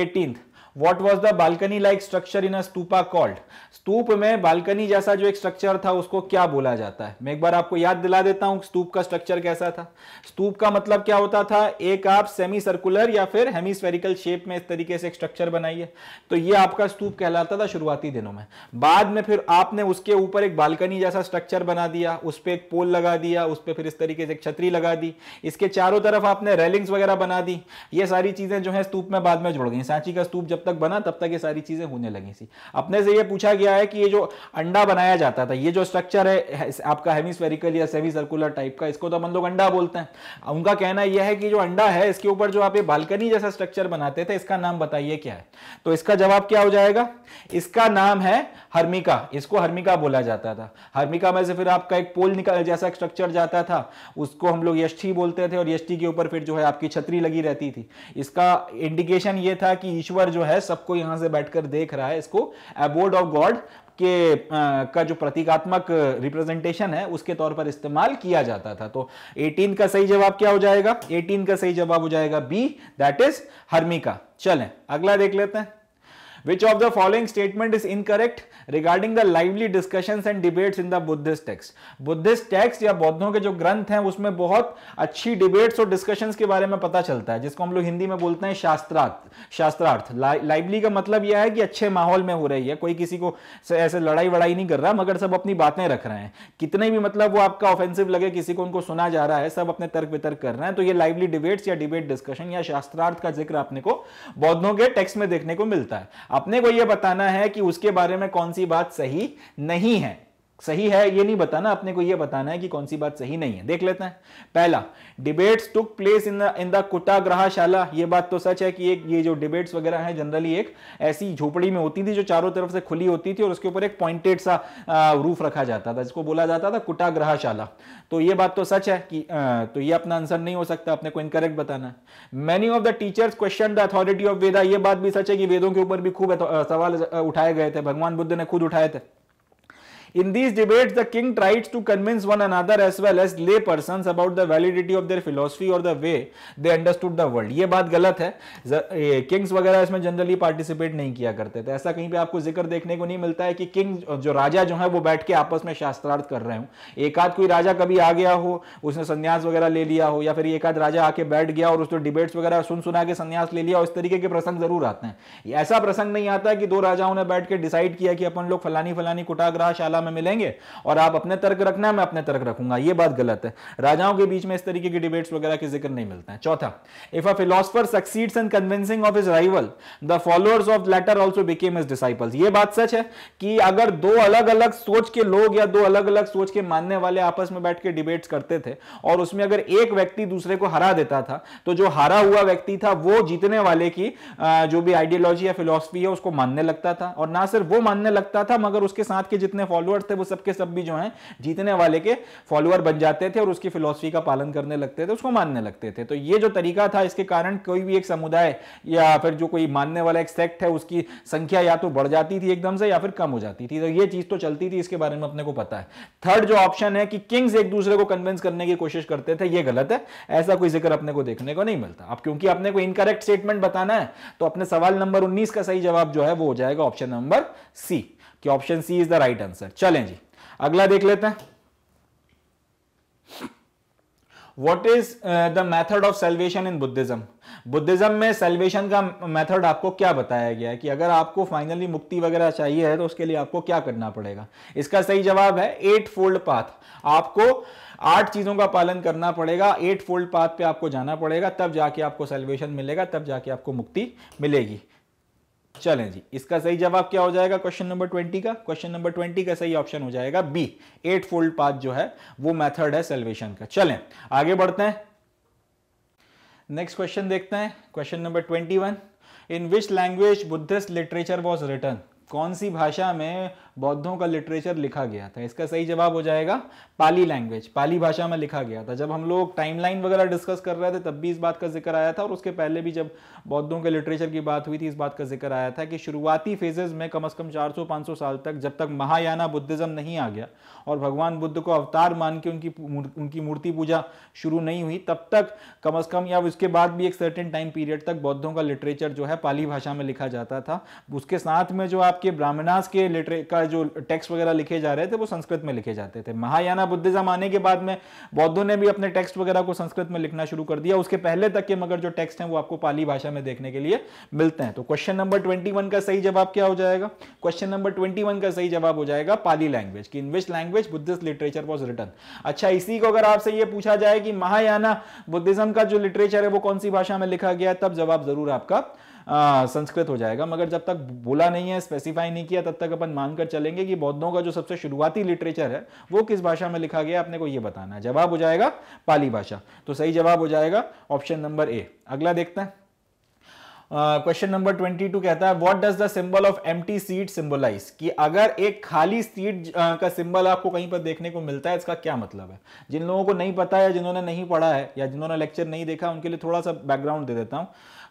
eighteen what was the balcony like structure in a stupa called stupa में बालकनी जैसा जो एक स्ट्रक्चर था उसको क्या बोला जाता है मैं एक बार आपको याद दिला देता हूं स्तूप का स्ट्रक्चर कैसा था स्तूप का मतलब क्या होता था एक आप सेमी सर्कुलर या फिर हेमीस्फेरिकल शेप में इस तरीके से एक स्ट्रक्चर बनाइए तो ये आपका स्तूप कहलाता था शुरुआती दिनों में बाद में फिर आपने उसके ऊपर एक बालकनी जैसा स्ट्रक्चर बना दिया उस पर एक पोल लगा दिया उस पर फिर इस तरीके से एक छतरी लगा दी इसके चारों तरफ आपने रेलिंग्स वगैरह बना दी ये सारी चीजें जो है स्तूप में बाद में जुड़ गई सांची का स्तूप जब जब तक बना तब तक ये सारी चीजें होने लगी थी अपने से ये पूछा गया है कि ये जो अंडा बनाया जाता था ये जो स्ट्रक्चर है आपका हेमिस्फेरिकल या सेमी सर्कुलर टाइप का इसको तो हम लोग अंडा बोलते हैं उनका कहना यह है कि जो अंडा है इसके ऊपर जो आप ये बालकनी जैसा स्ट्रक्चर बनाते थे इसका नाम बताइए क्या है तो इसका जवाब क्या हो जाएगा इसका नाम है हर्मिका इसको हर्मिका बोला जाता था हर्मिका में से फिर आपका एक पोल निकल जैसा स्ट्रक्चर जाता था उसको हम लोग यष्ठी बोलते थे और यष्ठी के ऊपर फिर जो है आपकी छतरी लगी रहती थी इसका इंडिकेशन ये था कि ईश्वर जो है सबको यहां से बैठकर देख रहा है इसको अबोर्ड ऑफ गॉड के आ, का जो प्रतीकात्मक रिप्रेजेंटेशन है उसके तौर पर इस्तेमाल किया जाता था तो 18 का सही जवाब क्या हो जाएगा 18 का सही जवाब हो जाएगा बी दैट इज हर्मिका चलें अगला देख लेते हैं Which of the following statement is incorrect regarding the lively discussions and debates in the Buddhist text? Buddhist text या बौद्धों के जो ग्रंथ हैं उसमें बहुत अच्छी डिबेट्स और डिस्कशन के बारे में पता चलता है जिसको हम लोग हिंदी में बोलते हैं शास्त्रार्थ शास्त्रार्थ लाइवली का मतलब यह है कि अच्छे माहौल में हो रही है कोई किसी को ऐसे लड़ाई वड़ाई नहीं कर रहा मगर सब अपनी बातें रख रहे हैं कितने भी मतलब वो आपका ऑफेंसिव लगे किसी को उनको सुना जा रहा है सब अपने तर्क वितर्क कर रहे हैं तो ये लाइवली डिबेट्स या डिबेट डिस्कशन या शास्त्रार्थ का जिक्र आपने को बौद्धों के टेक्स्ट में देखने को मिलता है अपने को यह बताना है कि उसके बारे में कौन सी बात सही नहीं है सही है ये नहीं बताना अपने को ये बताना है कि कौन सी बात सही नहीं है देख लेते हैं पहला debates took place in the in the Kutagarashala ये बात तो सच है कि एक ये जो डिबेट्स वगैरह है जनरली एक ऐसी झोपड़ी में होती थी जो चारों तरफ से खुली होती थी और उसके ऊपर एक पॉइंटेड सा रूफ रखा जाता था जिसको बोला जाता था कुटा ग्रहशाला तो ये बात तो सच है कि आ, तो ये अपना आंसर नहीं हो सकता अपने को इनकरेक्ट बताना many of the teachers question the authority of Veda ये बात भी सच है कि वेदों के ऊपर भी खूब सवाल उठाए गए थे भगवान बुद्ध ने खुद उठाए थे In these debates, the king tries to convince one another as well as lay persons about the validity of their philosophy or the way they understood the world. ये बात गलत है किंग्स वगैरह इसमें जनरली पार्टिसिपेट नहीं किया करते थे ऐसा कहीं पे आपको जिक्र देखने को नहीं मिलता है कि किंग जो राजा जो है वो बैठ के आपस में शास्त्रार्थ कर रहे हो एक आध कोई राजा कभी आ गया हो उसने संन्यास वगैरह ले लिया हो या फिर एक आध राजा आके बैठ गया और उसने डिबेट्स वगैरह सुन सुना के संन्यास ले लिया और इस तरीके के प्रसंग जरूर आते हैं ऐसा प्रसंग नहीं आता कि दो राजाओं ने बैठ के डिसाइड किया कि अपन लोग फलानी फलानी कुटाग्रह शाला वार्ता में मिलेंगे और आप अपने तर्क रखना है मैं अपने तर्क रखूंगा ये बात गलत है राजाओं के बीच में इस तरीके की डिबेट्स वगैरह के जिक्र नहीं मिलते हैं चौथा if a philosopher succeeds in convincing of his rival the followers of latter also became his disciples ये बात सच है कि अगर दो अलग अलग सोच के लोग या दो अलग अलग सोच के मानने वाले आपस में बैठ के डिबेट्स करते थे और उसमें अगर एक व्यक्ति दूसरे को हरा देता था तो जो हारा हुआ व्यक्ति था वो जीतने वाले की जो भी आइडियोलॉजी या फिलोसफी है उसको मानने लगता था और ना सिर्फ वो मानने लगता था मगर उसके साथ के जितने फॉलोअर्स फॉलोअर्स थे वो सबके सब भी जो हैं जीतने वाले के फॉलोअर बन जाते थे और उसकी फिलोसफी का पालन करने लगते थे उसको मानने लगते थे तो ये जो तरीका था इसके कारण कोई भी एक समुदाय या फिर जो कोई मानने वाला एक सेक्ट है उसकी संख्या या तो बढ़ जाती थी एकदम से या फिर कम हो जाती थी तो ये चीज तो चलती थी इसके बारे में अपने को पता है थर्ड जो ऑप्शन है कि किंग्स एक दूसरे को कन्विंस करने की कोशिश करते थे ये गलत है ऐसा कोई जिक्र अपने को देखने को नहीं मिलता अब क्योंकि अपने को इनकरेक्ट स्टेटमेंट बताना है तो अपने सवाल नंबर उन्नीस का सही जवाब जो है वो हो जाएगा ऑप्शन नंबर सी कि option C is the right answer चलें जी अगला देख लेते हैं what is the method of salvation in Buddhism Buddhism में सेल्वेशन का मेथड आपको क्या बताया गया है कि अगर आपको फाइनली मुक्ति वगैरह चाहिए है तो उसके लिए आपको क्या करना पड़ेगा इसका सही जवाब है एट फोल्ड पाथ आपको आठ चीजों का पालन करना पड़ेगा एट फोल्ड पाथ पे आपको जाना पड़ेगा तब जाके आपको सेल्वेशन मिलेगा तब जाके आपको मुक्ति मिलेगी चलें जी इसका सही जवाब क्या हो जाएगा क्वेश्चन नंबर ट्वेंटी का क्वेश्चन नंबर ट्वेंटी का सही ऑप्शन हो जाएगा बी एट फोल्ड पाथ जो है वो मेथड है सेल्वेशन का चलें आगे बढ़ते हैं नेक्स्ट क्वेश्चन देखते हैं question number twenty one in which language Buddhist literature was written कौन सी भाषा में बौद्धों का लिटरेचर लिखा गया था इसका सही जवाब हो जाएगा पाली लैंग्वेज पाली भाषा में लिखा गया था जब हम लोग टाइमलाइन वगैरह डिस्कस कर रहे थे तब भी इस बात का जिक्र आया था और उसके पहले भी जब बौद्धों के लिटरेचर की बात हुई थी इस बात का जिक्र आया था कि शुरुआती फेजेज में कम अज़ कम चार सौ साल तक जब तक महायाना बुद्धिज्म नहीं आ गया और भगवान बुद्ध को अवतार मान के उनकी उनकी मूर्ति पूजा शुरू नहीं हुई तब तक कम अज़ कम या उसके बाद भी एक सर्टेन टाइम पीरियड तक बौद्धों का लिटरेचर जो है पाली भाषा में लिखा जाता था उसके साथ में जो आपके ब्राह्मणास के लिटरे का द्वारा जो टेक्स्ट वगैरह लिखे जा रहे थे वो संस्कृत में लिखे जाते थे महायाना बुद्धिज्म आने के बाद में बौद्धों ने भी अपने टेक्स्ट वगैरह को संस्कृत में लिखना शुरू कर दिया उसके पहले तक के मगर जो टेक्स्ट हैं वो आपको पाली भाषा में देखने के लिए मिलते हैं तो क्वेश्चन नंबर ट्वेंटी का सही जवाब क्या हो जाएगा क्वेश्चन नंबर ट्वेंटी का सही जवाब हो जाएगा पाली लैंग्वेज की in which language Buddhist literature was written अच्छा इसी को अगर आपसे ये पूछा जाए कि महायाना बुद्धिज्म का जो लिटरेचर है वो कौन सी भाषा में लिखा गया तब जवाब जरूर आपका संस्कृत हो जाएगा मगर जब तक बोला नहीं है स्पेसिफाई नहीं किया तब तक अपन मानकर चलेंगे कि बौद्धों का जो सबसे शुरुआती लिटरेचर है वो किस भाषा में लिखा गया अपने को ये बताना है जवाब हो जाएगा पाली भाषा तो सही जवाब हो जाएगा ऑप्शन नंबर ए अगला देखते हैं क्वेश्चन नंबर ट्वेंटी टू कहता है what does the symbol of empty seat symbolize कि अगर एक खाली सीट uh, का सिंबल आपको कहीं पर देखने को मिलता है इसका क्या मतलब है जिन लोगों को नहीं पता है जिन्होंने नहीं पढ़ा है या जिन्होंने लेक्चर नहीं देखा उनके लिए थोड़ा सा बैकग्राउंड दे देता हूँ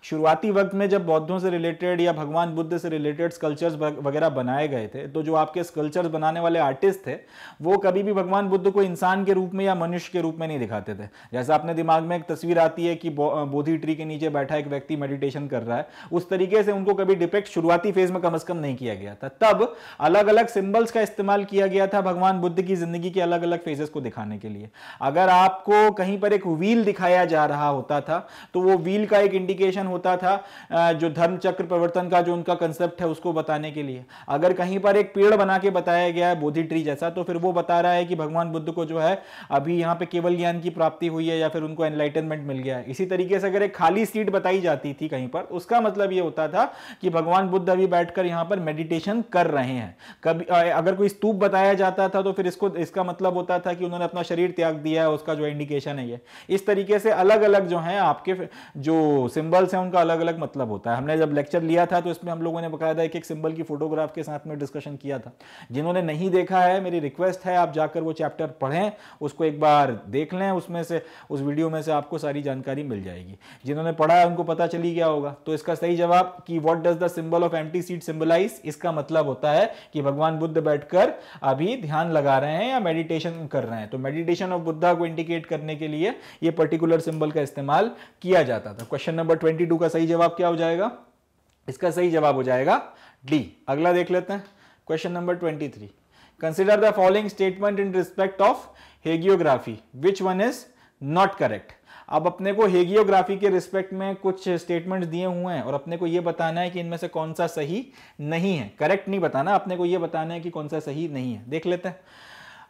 शुरुआती वक्त में जब बौद्धों से रिलेटेड या भगवान बुद्ध से रिलेटेड स्कल्चर्स वगैरह बनाए गए थे तो जो आपके स्कल्चर्स बनाने वाले आर्टिस्ट थे वो कभी भी भगवान बुद्ध को इंसान के रूप में या मनुष्य के रूप में नहीं दिखाते थे जैसे अपने दिमाग में एक तस्वीर आती है कि बोधी ट्री के नीचे बैठा एक व्यक्ति मेडिटेशन कर रहा है उस तरीके से उनको कभी डिपेक्ट शुरुआती फेज में कम अज कम नहीं किया गया था तब अलग अलग सिंबल्स का इस्तेमाल किया गया था भगवान बुद्ध की जिंदगी के अलग अलग फेजेस को दिखाने के लिए अगर आपको कहीं पर एक व्हील दिखाया जा रहा होता था तो वो व्हील का एक इंडिकेशन होता था जो धर्म चक्र प्रवर्तन का जो उनका कंसेप्ट है उसको बताने के लिए अगर कहीं पर एक पेड़ बना के बताया गया है बोधि ट्री जैसा तो फिर वो बता रहा है कि भगवान बुद्ध को जो है अभी यहाँ पे केवल ज्ञान की प्राप्ति हुई है या फिर उनको एनलाइटनमेंट मिल गया है इसी तरीके से अगर एक खाली सीट बताई जाती थी कहीं पर उसका मतलब ये होता था कि भगवान बुद्ध अभी बैठकर यहाँ पर मेडिटेशन कर रहे हैं कभी अगर कोई स्तूप बताया जाता था तो फिर इसको इसका मतलब होता था कि उन्होंने अपना शरीर त्याग दिया है उसका जो इंडिकेशन है ये इस तरीके से अलग अलग जो है आपके जो सिंबल्स हैं है उनका अलग अलग मतलब होता है हमने जब लेक्चर लिया था तो इसमें हम लोगों ने बकायदा एक एक सिंबल की फोटोग्राफ के साथ में डिस्कशन किया था जिन्होंने नहीं देखा है मेरी रिक्वेस्ट है आप जाकर वो चैप्टर पढ़ें उसको एक बार देख लें उसमें से उस वीडियो में से आपको सारी जानकारी मिल जाएगी जिन्होंने पढ़ा है उनको पता चली गया होगा तो इसका सही जवाब कि what does the symbol of empty seat symbolize इसका मतलब होता है कि भगवान बुद्ध बैठकर अभी ध्यान लगा रहे हैं या मेडिटेशन कर रहे हैं तो मेडिटेशन ऑफ बुद्धा को इंडिकेट करने के लिए ये पर्टिकुलर सिंबल का इस्तेमाल किया जाता था क्वेश्चन नंबर ट्वेंटी टू का सही जवाब क्या हो जाएगा इसका सही जवाब हो जाएगा डी अगला देख लेते हैं question number twenty three consider the following statement in respect of hagiography which one is not correct अब अपने को हेगियोग्राफी के रिस्पेक्ट में कुछ स्टेटमेंट दिए हुए हैं और अपने को यह बताना है कि इनमें से कौन सा सही नहीं है करेक्ट नहीं बताना अपने को यह बताना है कि कौन सा सही नहीं है देख लेते हैं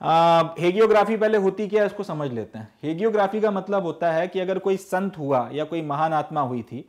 हेगियोग्राफी पहले होती क्या है उसको समझ लेते हैं हेगियोग्राफी का मतलब होता है कि अगर कोई संत हुआ या कोई महान आत्मा हुई थी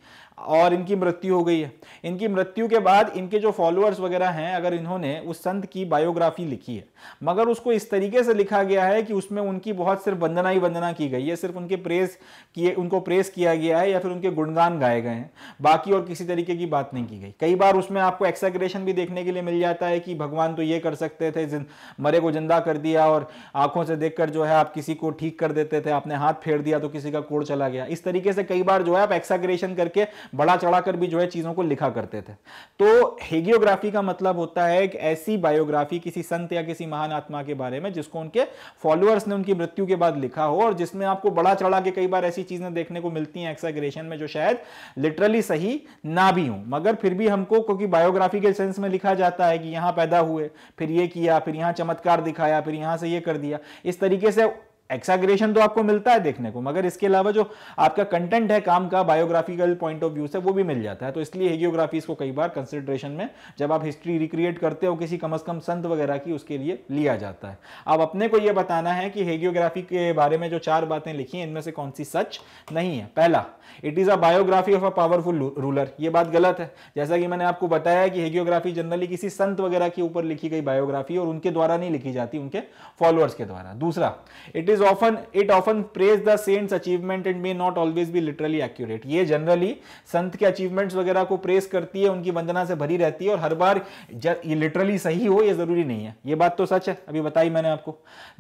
और इनकी मृत्यु हो गई है इनकी मृत्यु के बाद इनके जो फॉलोअर्स वगैरह हैं अगर इन्होंने उस संत की बायोग्राफी लिखी है मगर उसको इस तरीके से लिखा गया है कि उसमें उनकी बहुत सिर्फ वंदना ही वंदना की गई है सिर्फ उनके प्रेस किए उनको प्रेस किया गया है या फिर उनके गुणगान गाए गए हैं बाकी और किसी तरीके की बात नहीं की गई कई बार उसमें आपको एक्सेग्रेशन भी देखने के लिए मिल जाता है कि भगवान तो ये कर सकते थे मरे को जिंदा कर दिया और आंखों से देखकर जो है आप किसी को ठीक कर देते थे आपने हाथ फेर दिया तो किसी का कोड़ चला गया इस तरीके से कई बार जो है आप एक्सेग्रेशन करके बड़ा चढ़ाकर भी जो है चीज़ों को लिखा करते थे तो हेगियोग्राफी का मतलब होता है एक ऐसी बायोग्राफी किसी संत या किसी महान आत्मा के बारे में जिसको उनके फॉलोअर्स ने उनकी मृत्यु के बाद लिखा हो और जिसमें आपको बड़ा चढ़ा के कई बार ऐसी चीज़ें देखने को मिलती हैं एक्साग्रेशन में जो शायद लिटरली सही ना भी हूं मगर फिर भी हमको क्योंकि बायोग्राफी के सेंस में लिखा जाता है कि यहां पैदा हुए फिर ये किया फिर यहां चमत्कार दिखाया फिर यहां से ये कर दिया इस तरीके से एक्साग्रेशन तो आपको मिलता है देखने को मगर इसके अलावा जो आपका कंटेंट है काम का बायोग्राफिकल पॉइंट ऑफ व्यू से वो भी मिल जाता है तो इसलिए हेगियोग्राफीज को कई बार कंसिडरेशन में जब आप हिस्ट्री रिक्रिएट करते हो किसी कम अज कम संत वगैरह की उसके लिए लिया जाता है अब अपने को यह बताना है कि हेगियोग्राफी के बारे में जो चार बातें लिखी हैं इनमें से कौन सी सच नहीं है पहला it is a biography of a powerful ruler ये बात गलत है जैसा कि मैंने आपको बताया कि हेगियोग्राफी जनरली किसी संत वगैरह के ऊपर लिखी गई बायोग्राफी और उनके द्वारा नहीं लिखी जाती उनके फॉलोअर्स के द्वारा दूसरा it is is often it often praise the saints achievement and may not always be literally accurate ये जनरली संत के अचीवमेंट्स वगैरह को प्रेस करती है उनकी वंदना से भरी रहती है और हर बार ये लिटरली सही हो ये जरूरी नहीं है ये बात तो सच है अभी बताई मैंने आपको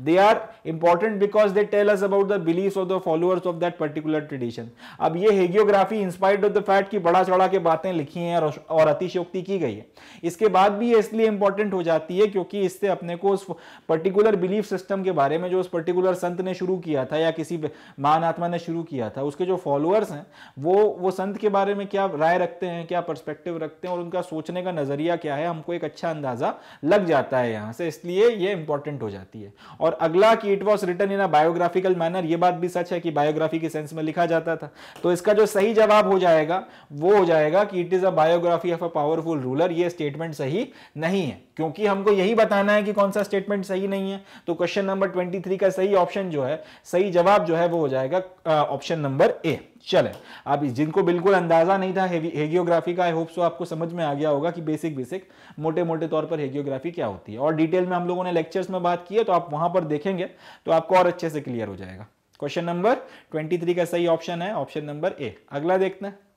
they are important because they tell us about the believe of the followers of that particular tradition अब ये hagiography inspired of the fact की बड़ा चौड़ा के बातें लिखी हैं और अतिशोक्ति की गई है इसके बाद भी ये इसलिए इंपॉर्टेंट हो जाती है क्योंकि इससे अपने को उस पर्टिकुलर बिलीफ सिस्टम के बारे में जो उस पर्टिकुलर सन संत ने शुरू किया था या किसी महान आत्मा ने शुरू किया था उसके जो फॉलोअर्स हैं वो वो संत के बारे में क्या राय रखते हैं क्या पर्सपेक्टिव रखते हैं और उनका सोचने का नज़रिया क्या है हमको एक अच्छा अंदाज़ा लग जाता है यहाँ से इसलिए ये इंपॉर्टेंट हो जाती है और अगला कि it was written in a biographical manner ये बात भी सच है कि बायोग्राफी के सेंस में लिखा जाता था तो इसका जो सही जवाब हो जाएगा वो हो जाएगा कि it is a biography of a powerful ruler ये स्टेटमेंट सही नहीं है क्योंकि हमको यही बताना है कि कौन सा स्टेटमेंट सही नहीं है तो क्वेश्चन नंबर ट्वेंटी का सही ऑप्शन ऑप्शन जो है सही जवाब जो है वो हो जाएगा ऑप्शन नंबर ए चले आप जिनको बिल्कुल अंदाजा नहीं था हेगियोग्राफी का आई होप सो आपको समझ में आ गया होगा कि बेसिक बेसिक मोटे मोटे तौर पर हेगियोग्राफी क्या होती है और डिटेल में हम लोगों ने लेक्चर्स में बात की है तो आप वहां पर देखेंगे तो आपको और अच्छे से क्लियर हो जाएगा क्वेश्चन नंबर ट्वेंटी का सही ऑप्शन है ऑप्शन नंबर ए अगला देखना है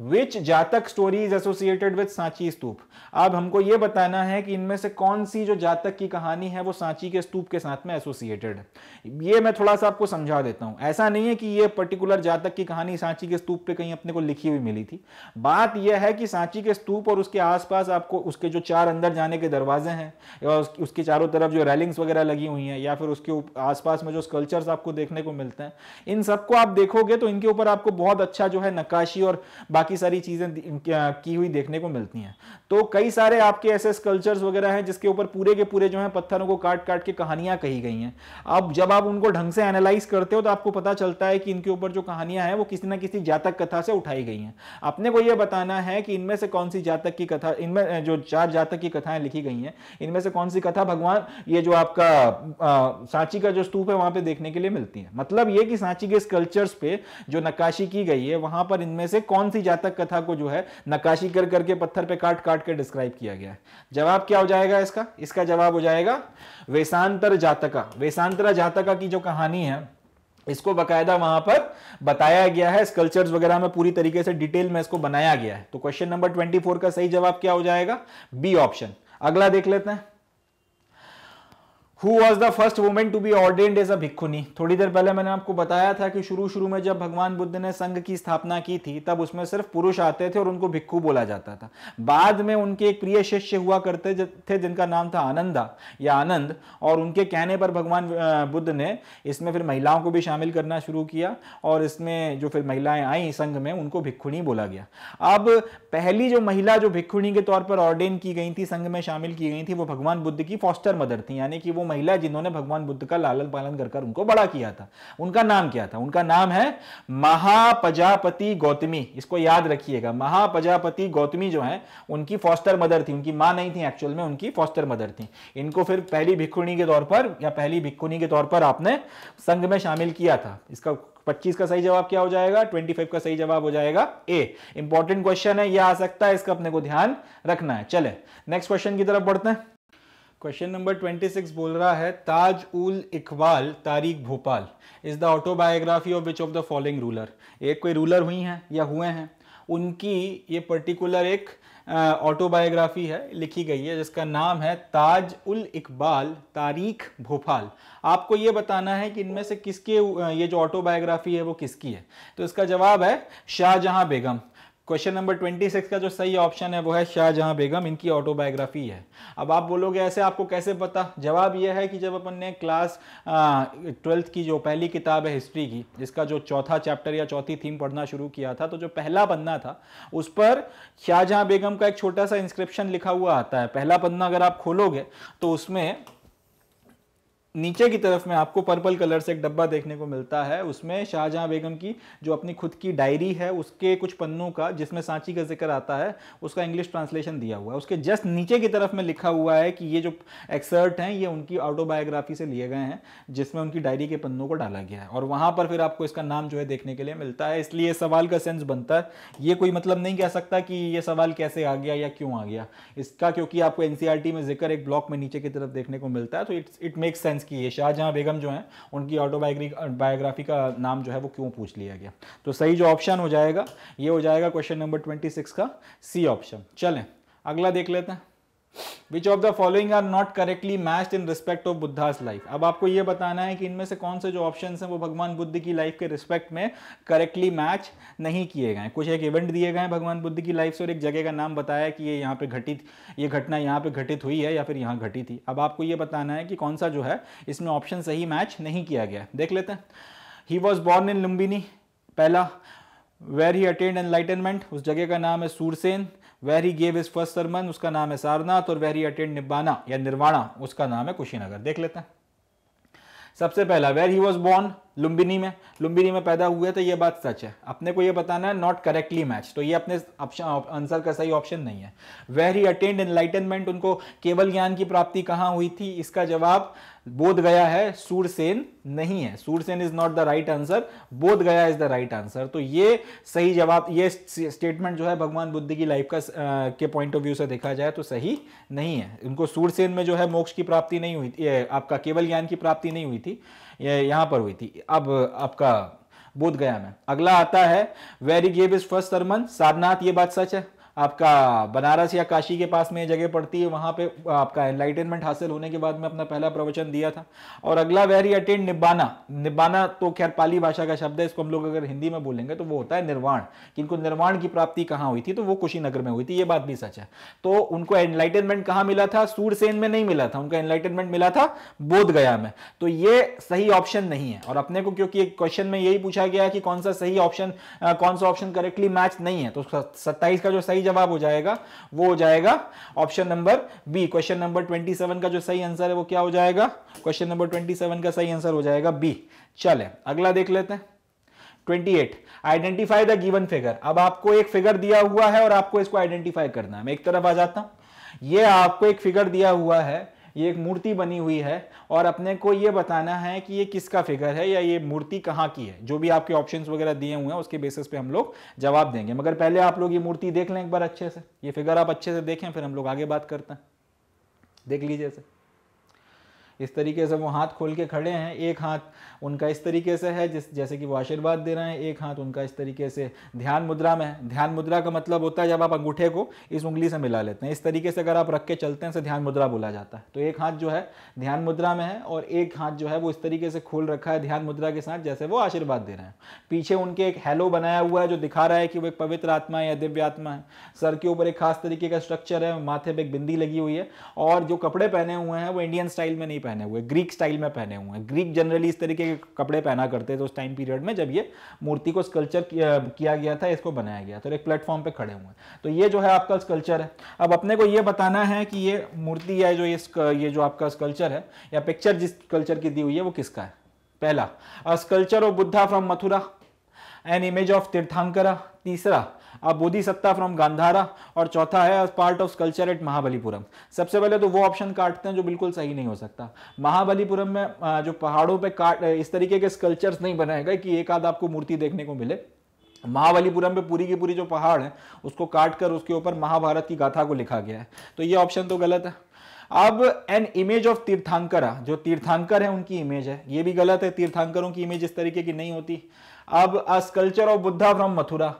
which Jataka story is associated with Sanchi stupa अब हमको यह बताना है कि इनमें से कौन सी जो जातक की कहानी है वो सांची के स्तूप के साथ में एसोसिएटेड है ये मैं थोड़ा सा आपको समझा देता हूं ऐसा नहीं है कि ये पर्टिकुलर जातक की कहानी सांची के स्तूप पे कहीं अपने को लिखी हुई मिली थी बात यह है कि सांची के स्तूप और उसके आसपास आपको उसके जो चार अंदर जाने के दरवाजे हैं या उसके चारों तरफ जो रेलिंग्स वगैरह लगी हुई हैं या फिर उसके आसपास में जो स्कल्चर्स आपको देखने को मिलते हैं इन सबको आप देखोगे तो इनके ऊपर आपको बहुत अच्छा जो है नक्काशी और बाकी बाकी सारी चीज़ें की हुई देखने को मिलती हैं तो कई सारे आपके ऐसे स्कल्चर्स वगैरह हैं जिसके ऊपर पूरे के पूरे जो है पत्थरों को काट काट के कहानियां कही गई हैं अब जब आप उनको ढंग से एनालाइज करते हो तो आपको पता चलता है कि इनके ऊपर जो कहानियां हैं वो किसी ना किसी जातक कथा से उठाई गई हैं अपने को यह बताना है कि इनमें से कौन सी जातक की कथा इनमें जो चार जातक की कथाएं लिखी गई हैं इनमें से कौन सी कथा भगवान ये जो आपका सांची का जो स्तूप है वहां पे देखने के लिए मिलती है मतलब ये कि सांची के स्कल्चर्स पे जो नक्काशी की गई है वहां पर इनमें से कौन सी जातक जातक कथा को जो है नकाशी कर करके पत्थर पे काट काट के डिस्क्राइब किया गया जवाब क्या हो जाएगा इसका इसका जवाब हो जाएगा वेशांतर जातका वेशांतरा जातका की जो कहानी है इसको बकायदा वहां पर बताया गया है स्कल्चर्स वगैरह में पूरी तरीके से डिटेल में इसको बनाया गया है तो क्वेश्चन नंबर 24 का सही जवाब क्या हो जाएगा बी ऑप्शन अगला देख लेते हैं who was the first women to be ordained as a bhikkhuni थोड़ी देर पहले मैंने आपको बताया था कि शुरू शुरू में जब भगवान बुद्ध ने संघ की स्थापना की थी तब उसमें सिर्फ पुरुष आते थे और उनको भिक्खु बोला जाता था बाद में उनके एक प्रिय शिष्य हुआ करते थे जिनका नाम था आनंदा या आनंद और उनके कहने पर भगवान बुद्ध ने इसमें फिर महिलाओं को भी शामिल करना शुरू किया और इसमें जो फिर महिलाएं आई संघ में उनको भिक्खुनी बोला गया अब पहली जो महिला जो भिक्खुनी के तौर पर ऑर्डेन की गई थी संघ में शामिल की गई थी वो भगवान बुद्ध की फॉस्टर मदर थी यानी कि वो महिला जिन्होंने भगवान बुद्ध का लालन पालन कर उनको बड़ा किया था उनका नाम क्या था उनका नाम है महाप्रजापति गौतमी इसको याद रखिएगा महाप्रजापति गौतमी जो है उनकी फॉस्टर मदर थी उनकी माँ नहीं थी एक्चुअल में उनकी फॉस्टर मदर थी इनको फिर पहली भिक्षुणी के तौर पर या पहली भिक्षुणी के तौर पर आपने संघ में शामिल किया था इसका 25 का सही जवाब क्या हो जाएगा 25 का सही जवाब हो जाएगा ए इंपॉर्टेंट क्वेश्चन है यह आ सकता है इसका अपने को ध्यान रखना है चले नेक्स्ट क्वेश्चन की तरफ बढ़ते हैं क्वेश्चन नंबर 26 बोल रहा है ताज ul Iqbal Tarikh Bhopal is the autobiography of which of the following ruler एक कोई रूलर हुई हैं या हुए हैं उनकी ये पर्टिकुलर एक ऑटोबायोग्राफी है लिखी गई है जिसका नाम है ताज उल इकबाल तारीख भोपाल आपको ये बताना है कि इनमें से किसके ये जो ऑटोबायोग्राफी है वो किसकी है तो इसका जवाब है शाहजहां बेगम क्वेश्चन नंबर 26 का जो सही ऑप्शन है वो है शाहजहां बेगम इनकी ऑटोबायोग्राफी है अब आप बोलोगे ऐसे आपको कैसे पता जवाब यह है कि जब अपन ने क्लास ट्वेल्थ की जो पहली किताब है हिस्ट्री की जिसका जो चौथा चैप्टर या चौथी थीम पढ़ना शुरू किया था तो जो पहला पन्ना था उस पर शाहजहां बेगम का एक छोटा सा इंस्क्रिप्शन लिखा हुआ आता है पहला पन्ना अगर आप खोलोगे तो उसमें नीचे की तरफ में आपको पर्पल कलर से एक डब्बा देखने को मिलता है उसमें शाहजहां बेगम की जो अपनी खुद की डायरी है उसके कुछ पन्नों का जिसमें सांची का जिक्र आता है उसका इंग्लिश ट्रांसलेशन दिया हुआ है उसके जस्ट नीचे की तरफ में लिखा हुआ है कि ये जो एक्सर्ट हैं ये उनकी ऑटोबायोग्राफी से लिए गए हैं जिसमें उनकी डायरी के पन्नों को डाला गया है और वहाँ पर फिर आपको इसका नाम जो है देखने के लिए मिलता है इसलिए सवाल का सेंस बनता है ये कोई मतलब नहीं कह सकता कि ये सवाल कैसे आ गया या क्यों आ गया इसका क्योंकि आपको एन e में जिक्र एक ब्लॉक में नीचे की तरफ देखने को मिलता है तो it's it makes sense reference की है शाहजहाँ बेगम जो हैं उनकी ऑटोबायोग्री बायोग्राफी का नाम जो है वो क्यों पूछ लिया गया तो सही जो ऑप्शन हो जाएगा ये हो जाएगा क्वेश्चन नंबर ट्वेंटी सिक्स का सी ऑप्शन चलें अगला देख लेते हैं which of the following are not correctly matched in respect of Buddha's life अब आपको यह बताना है कि इनमें से कौन से जो ऑप्शन हैं वो भगवान बुद्ध की लाइफ के रिस्पेक्ट में करेक्टली मैच नहीं किए गए कुछ एक इवेंट दिए गए हैं भगवान बुद्ध की लाइफ से और एक जगह का नाम बताया कि ये यहाँ पे घटित ये घटना यहाँ पे घटित हुई है या फिर यहाँ घटी थी अब आपको ये बताना है कि कौन सा जो है इसमें ऑप्शन सही मैच नहीं किया गया देख लेते हैं he was born in Lumbini पहला वेर ही अटेंड एनलाइटनमेंट उस जगह का नाम है Sursen where he gave his first sermon उसका नाम है सारनाथ और वेर ही अटेंड निबाना या निर्वाणा उसका नाम है कुशीनगर देख लेते हैं सबसे पहला where he was born Lumbini में लुम्बिनी में पैदा हुए तो ये बात सच है अपने को ये बताना है नॉट करेक्टली मैच तो ये अपने आंसर का सही ऑप्शन नहीं है वेर ही अटेंड एनलाइटनमेंट उनको केवल ज्ञान की प्राप्ति कहाँ हुई थी इसका जवाब बोध गया है सूरसेन नहीं है Sursen is not the right answer Bodh Gaya is the right answer तो ये सही जवाब ये स्टेटमेंट जो है भगवान बुद्ध की लाइफ का आ, के पॉइंट ऑफ व्यू से देखा जाए तो सही नहीं है उनको सूरसेन में जो है मोक्ष की प्राप्ति नहीं हुई थी आपका केवल ज्ञान की प्राप्ति नहीं हुई थी यहाँ पर हुई थी अब आपका बोध गया में अगला आता है where he gave his first sermon Sarnath ये बात सच है आपका बनारस या काशी के पास में जगह पड़ती है वहाँ पे आपका एनलाइटनमेंट हासिल होने के बाद में अपना पहला प्रवचन दिया था और अगला वेर ही अटेंड निब्बाना निब्बाना तो खैर पाली भाषा का शब्द है इसको हम लोग अगर हिंदी में बोलेंगे तो वो होता है निर्वाण कि इनको निर्वाण की प्राप्ति कहाँ हुई थी तो वो कुशीनगर में हुई थी ये बात भी सच है तो उनको एनलाइटनमेंट कहाँ मिला था सूरसेन में नहीं मिला था उनका एनलाइटनमेंट मिला था बोध में तो ये सही ऑप्शन नहीं है और अपने को क्योंकि क्वेश्चन में यही पूछा गया कि कौन सा सही ऑप्शन कौन सा ऑप्शन करेक्टली मैच नहीं है तो सत्ताईस का जो सही जवाब हो जाएगा वो हो जाएगा option number B question number 27 का जो सही आंसर है वो क्या हो जाएगा क्वेश्चन नंबर 27 का सही आंसर हो जाएगा बी चले अगला देख लेते हैं 28 आइडेंटिफाई द गिवन फिगर अब आपको एक फिगर दिया हुआ है और आपको इसको आइडेंटिफाई करना है मैं एक तरफ आ जाता हूं ये आपको एक फिगर दिया हुआ है ये एक मूर्ति बनी हुई है और अपने को ये बताना है कि ये किसका फिगर है या ये मूर्ति कहाँ की है जो भी आपके ऑप्शन वगैरह दिए हुए हैं उसके बेसिस पे हम लोग जवाब देंगे मगर पहले आप लोग ये मूर्ति देख लें एक बार अच्छे से ये फिगर आप अच्छे से देखें फिर हम लोग आगे बात करते हैं देख लीजिए इस तरीके से वो हाथ खोल के खड़े हैं एक हाथ उनका इस तरीके से है जिस जैसे कि वो आशीर्वाद दे रहे हैं एक हाथ उनका इस तरीके से ध्यान मुद्रा में है ध्यान मुद्रा का मतलब होता है जब आप अंगूठे को इस उंगली से मिला लेते हैं इस तरीके से अगर आप रख के चलते हैं तो ध्यान मुद्रा बोला जाता है तो एक हाथ जो है ध्यान मुद्रा में है और एक हाथ जो है वो इस तरीके से खोल रखा है ध्यान मुद्रा के साथ जैसे वो आशीर्वाद दे रहे हैं पीछे उनके एक हेलो बनाया हुआ है जो दिखा रहा है कि वो एक पवित्र आत्मा है या दिव्य आत्मा है सर के ऊपर एक खास तरीके का स्ट्रक्चर है माथे पर एक बिंदी लगी हुई है और जो कपड़े पहने हुए हैं वो इंडियन स्टाइल में नहीं पहने हुए ग्रीक स्टाइल में पहने हुए हैं ग्रीक जनरली इस तरीके के कपड़े पहना करते थे उस टाइम पीरियड में जब ये मूर्ति को स्कल्चर किया गया था इसको बनाया गया था तो एक प्लेटफॉर्म पे खड़े हुए तो ये जो है आपका स्कल्चर है अब अपने को ये बताना है कि ये मूर्ति या जो ये ये जो आपका स्कल्चर है या पिक्चर जिस कल्चर की दी हुई है वो किसका है पहला sculpture of Buddha from Mathura an image of Tirthankara तीसरा बोधी सत्ता फ्रॉम गांधारा और चौथा है part of culture at Mahabalipuram सबसे पहले तो वो ऑप्शन काटते हैं जो बिल्कुल सही नहीं हो सकता महाबलीपुरम में जो पहाड़ों पे काट इस तरीके के स्कल्चर्स नहीं बनाए गए कि एक आध आपको मूर्ति देखने को मिले महाबलीपुरम पे पूरी की पूरी जो पहाड़ है उसको काट कर उसके ऊपर महाभारत की गाथा को लिखा गया है तो ये ऑप्शन तो गलत है अब एन इमेज ऑफ तीर्थांकरा जो तीर्थांकर है उनकी इमेज है ये भी गलत है तीर्थांकरों की इमेज इस तरीके की नहीं होती अब sculpture of Buddha from Mathura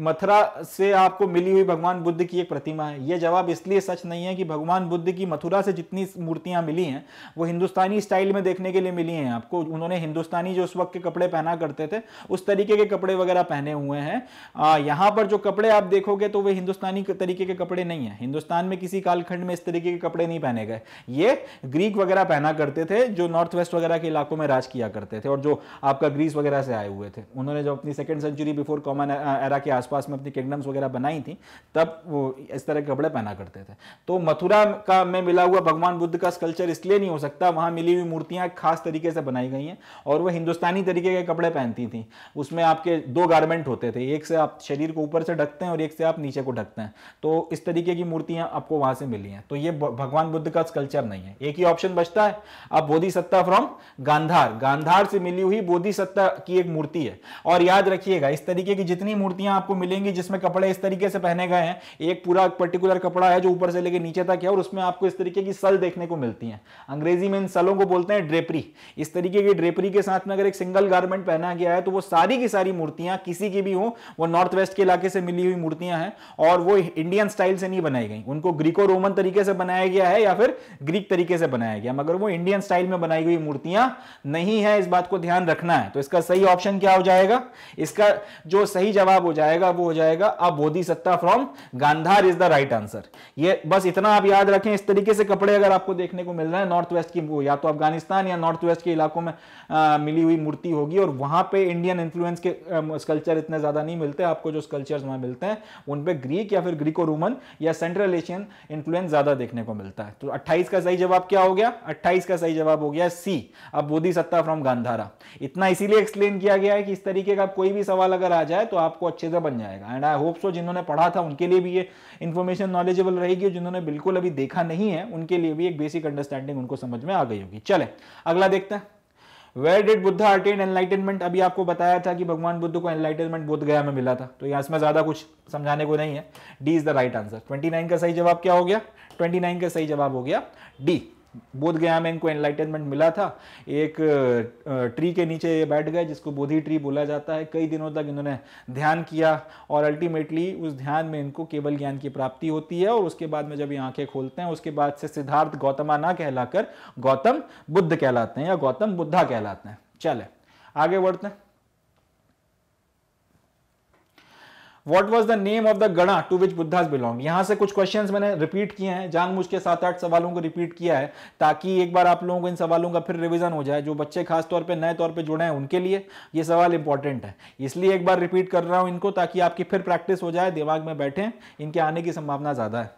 Mathura से आपको मिली हुई भगवान बुद्ध की एक प्रतिमा है यह जवाब इसलिए सच नहीं है कि भगवान बुद्ध की मथुरा से जितनी मूर्तियां मिली हैं वो हिंदुस्तानी स्टाइल में देखने के लिए मिली हैं आपको उन्होंने हिंदुस्तानी जो उस वक्त के कपड़े पहना करते थे उस तरीके के कपड़े वगैरह पहने हुए हैं यहाँ पर जो कपड़े आप देखोगे तो वे हिंदुस्तानी तरीके के कपड़े नहीं है हिंदुस्तान में किसी कालखंड में इस तरीके के कपड़े नहीं पहने गए ये ग्रीक वगैरह पहना करते थे जो नॉर्थ वेस्ट वगैरह के इलाकों में राज किया करते थे और जो आपका ग्रीस वगैरह से आए हुए थे उन्होंने जब अपनी second century before common era के आसपास में अपनी किंगडम्स वगैरह बनाई थी तब वो इस तरह के कपड़े पहना करते थे तो मथुरा का में मिला हुआ भगवान बुद्ध का स्कल्चर इसलिए नहीं हो सकता वहाँ मिली हुई मूर्तियाँ खास तरीके से बनाई गई हैं और वह हिंदुस्तानी तरीके के कपड़े पहनती थी उसमें आपके दो गारमेंट होते थे एक से आप शरीर को ऊपर से ढकते हैं और एक से आप नीचे को ढकते हैं तो इस तरीके की मूर्तियाँ आपको वहाँ से मिली हैं तो ये भगवान बुद्ध का स्कल्चर नहीं है एक ही ऑप्शन बचता है अब बोधिसत्ता फ्रॉम गांधार गांधार से मिली हुई बोधिसत्ता की एक मूर्ति है और याद रखिएगा इस तरीके की जितनी मूर्तियां आपको मिलेंगी जिसमें कपड़े इस तरीके से पहने गए हैं एक पूरा पर्टिकुलर कपड़ा है जो ऊपर से लेकर नीचे तक है और उसमें आपको इस तरीके की सल देखने को मिलती है अंग्रेजी में इन सलों को बोलते हैं ड्रेपरी इस तरीके की ड्रेपरी के साथ में अगर एक सिंगल गारमेंट पहना गया है तो वो सारी की सारी मूर्तियां किसी की भी हो वो नॉर्थ वेस्ट के इलाके से मिली हुई मूर्तियां हैं और वो इंडियन स्टाइल से नहीं बनाई गई उनको ग्रीको रोमन तरीके से बनाया गया है या फिर ग्रीक तरीके से बनाया गया मगर वो इंडियन स्टाइल में बनाई हुई मूर्तियां नहीं है इस बात को ध्यान रखना है तो इसका सही ऑप्शन क्या हो जाए जाएगा इसका जो सही जवाब हो जाएगा वो हो जाएगा अब Bodhisattva from Gandhara is the right answer ये बस इतना आप याद रखें इस तरीके से कपड़े अगर आपको देखने को मिल रहे हैं नॉर्थ वेस्ट की या तो अफगानिस्तान या नॉर्थ वेस्ट के इलाकों में आ, मिली हुई मूर्ति होगी और वहां पर इंडियन इन्फ्लुएंस के स्कल्चर इतने ज्यादा नहीं मिलते आपको जो स्कल्चर वहां मिलते हैं उन पे ग्रीक या फिर ग्रीको रोमन या सेंट्रल एशियन इन्फ्लुएंस ज्यादा देखने को मिलता है तो अट्ठाईस का सही जवाब क्या हो गया अट्ठाईस का सही जवाब हो गया सी अब बोधी सत्ता फ्रॉम गांधारा इतना इसीलिए एक्सप्लेन किया गया है कि तरीके का कोई भी सवाल अगर आ जाए तो आपको अच्छे से बन जाएगा एंड आई होप सो जिन्होंने पढ़ा था उनके लिए भी ये इन्फॉर्मेशन नॉलेजेबल रहेगी जिन्होंने बिल्कुल अभी देखा नहीं है उनके लिए भी एक बेसिक अंडरस्टैंडिंग उनको समझ में आ गई होगी चले अगला देखते हैं where did Buddha attain enlightenment अभी आपको बताया था कि भगवान बुद्ध को एनलाइटनमेंट बुद्ध गया में मिला था तो यहाँ इसमें ज्यादा कुछ समझाने को नहीं है D is the right answer 29 का सही जवाब क्या हो गया 29 का सही जवाब हो गया डी बोध गया में इनको एनलाइटनमेंट मिला था एक ट्री के नीचे ये बैठ गए जिसको बोधि ट्री बोला जाता है कई दिनों तक इन्होंने ध्यान किया और अल्टीमेटली उस ध्यान में इनको केवल ज्ञान की प्राप्ति होती है और उसके बाद में जब ये आंखें खोलते हैं उसके बाद से सिद्धार्थ गौतमा ना कहलाकर गौतम बुद्ध कहलाते हैं या गौतम बुद्धा कहलाते हैं चले आगे बढ़ते हैं what was the name of the gana to which Buddha's belong यहां से कुछ क्वेश्चन मैंने रिपीट किए हैं जानबूझ के सात आठ सवालों को रिपीट किया है ताकि एक बार आप लोगों को इन सवालों का फिर रिविजन हो जाए जो बच्चे खासतौर पर नए तौर पर जुड़े हैं उनके लिए ये सवाल इंपॉर्टेंट है इसलिए एक बार रिपीट कर रहा हूं इनको ताकि आपकी फिर प्रैक्टिस हो जाए दिमाग में बैठे इनके आने की संभावना ज्यादा है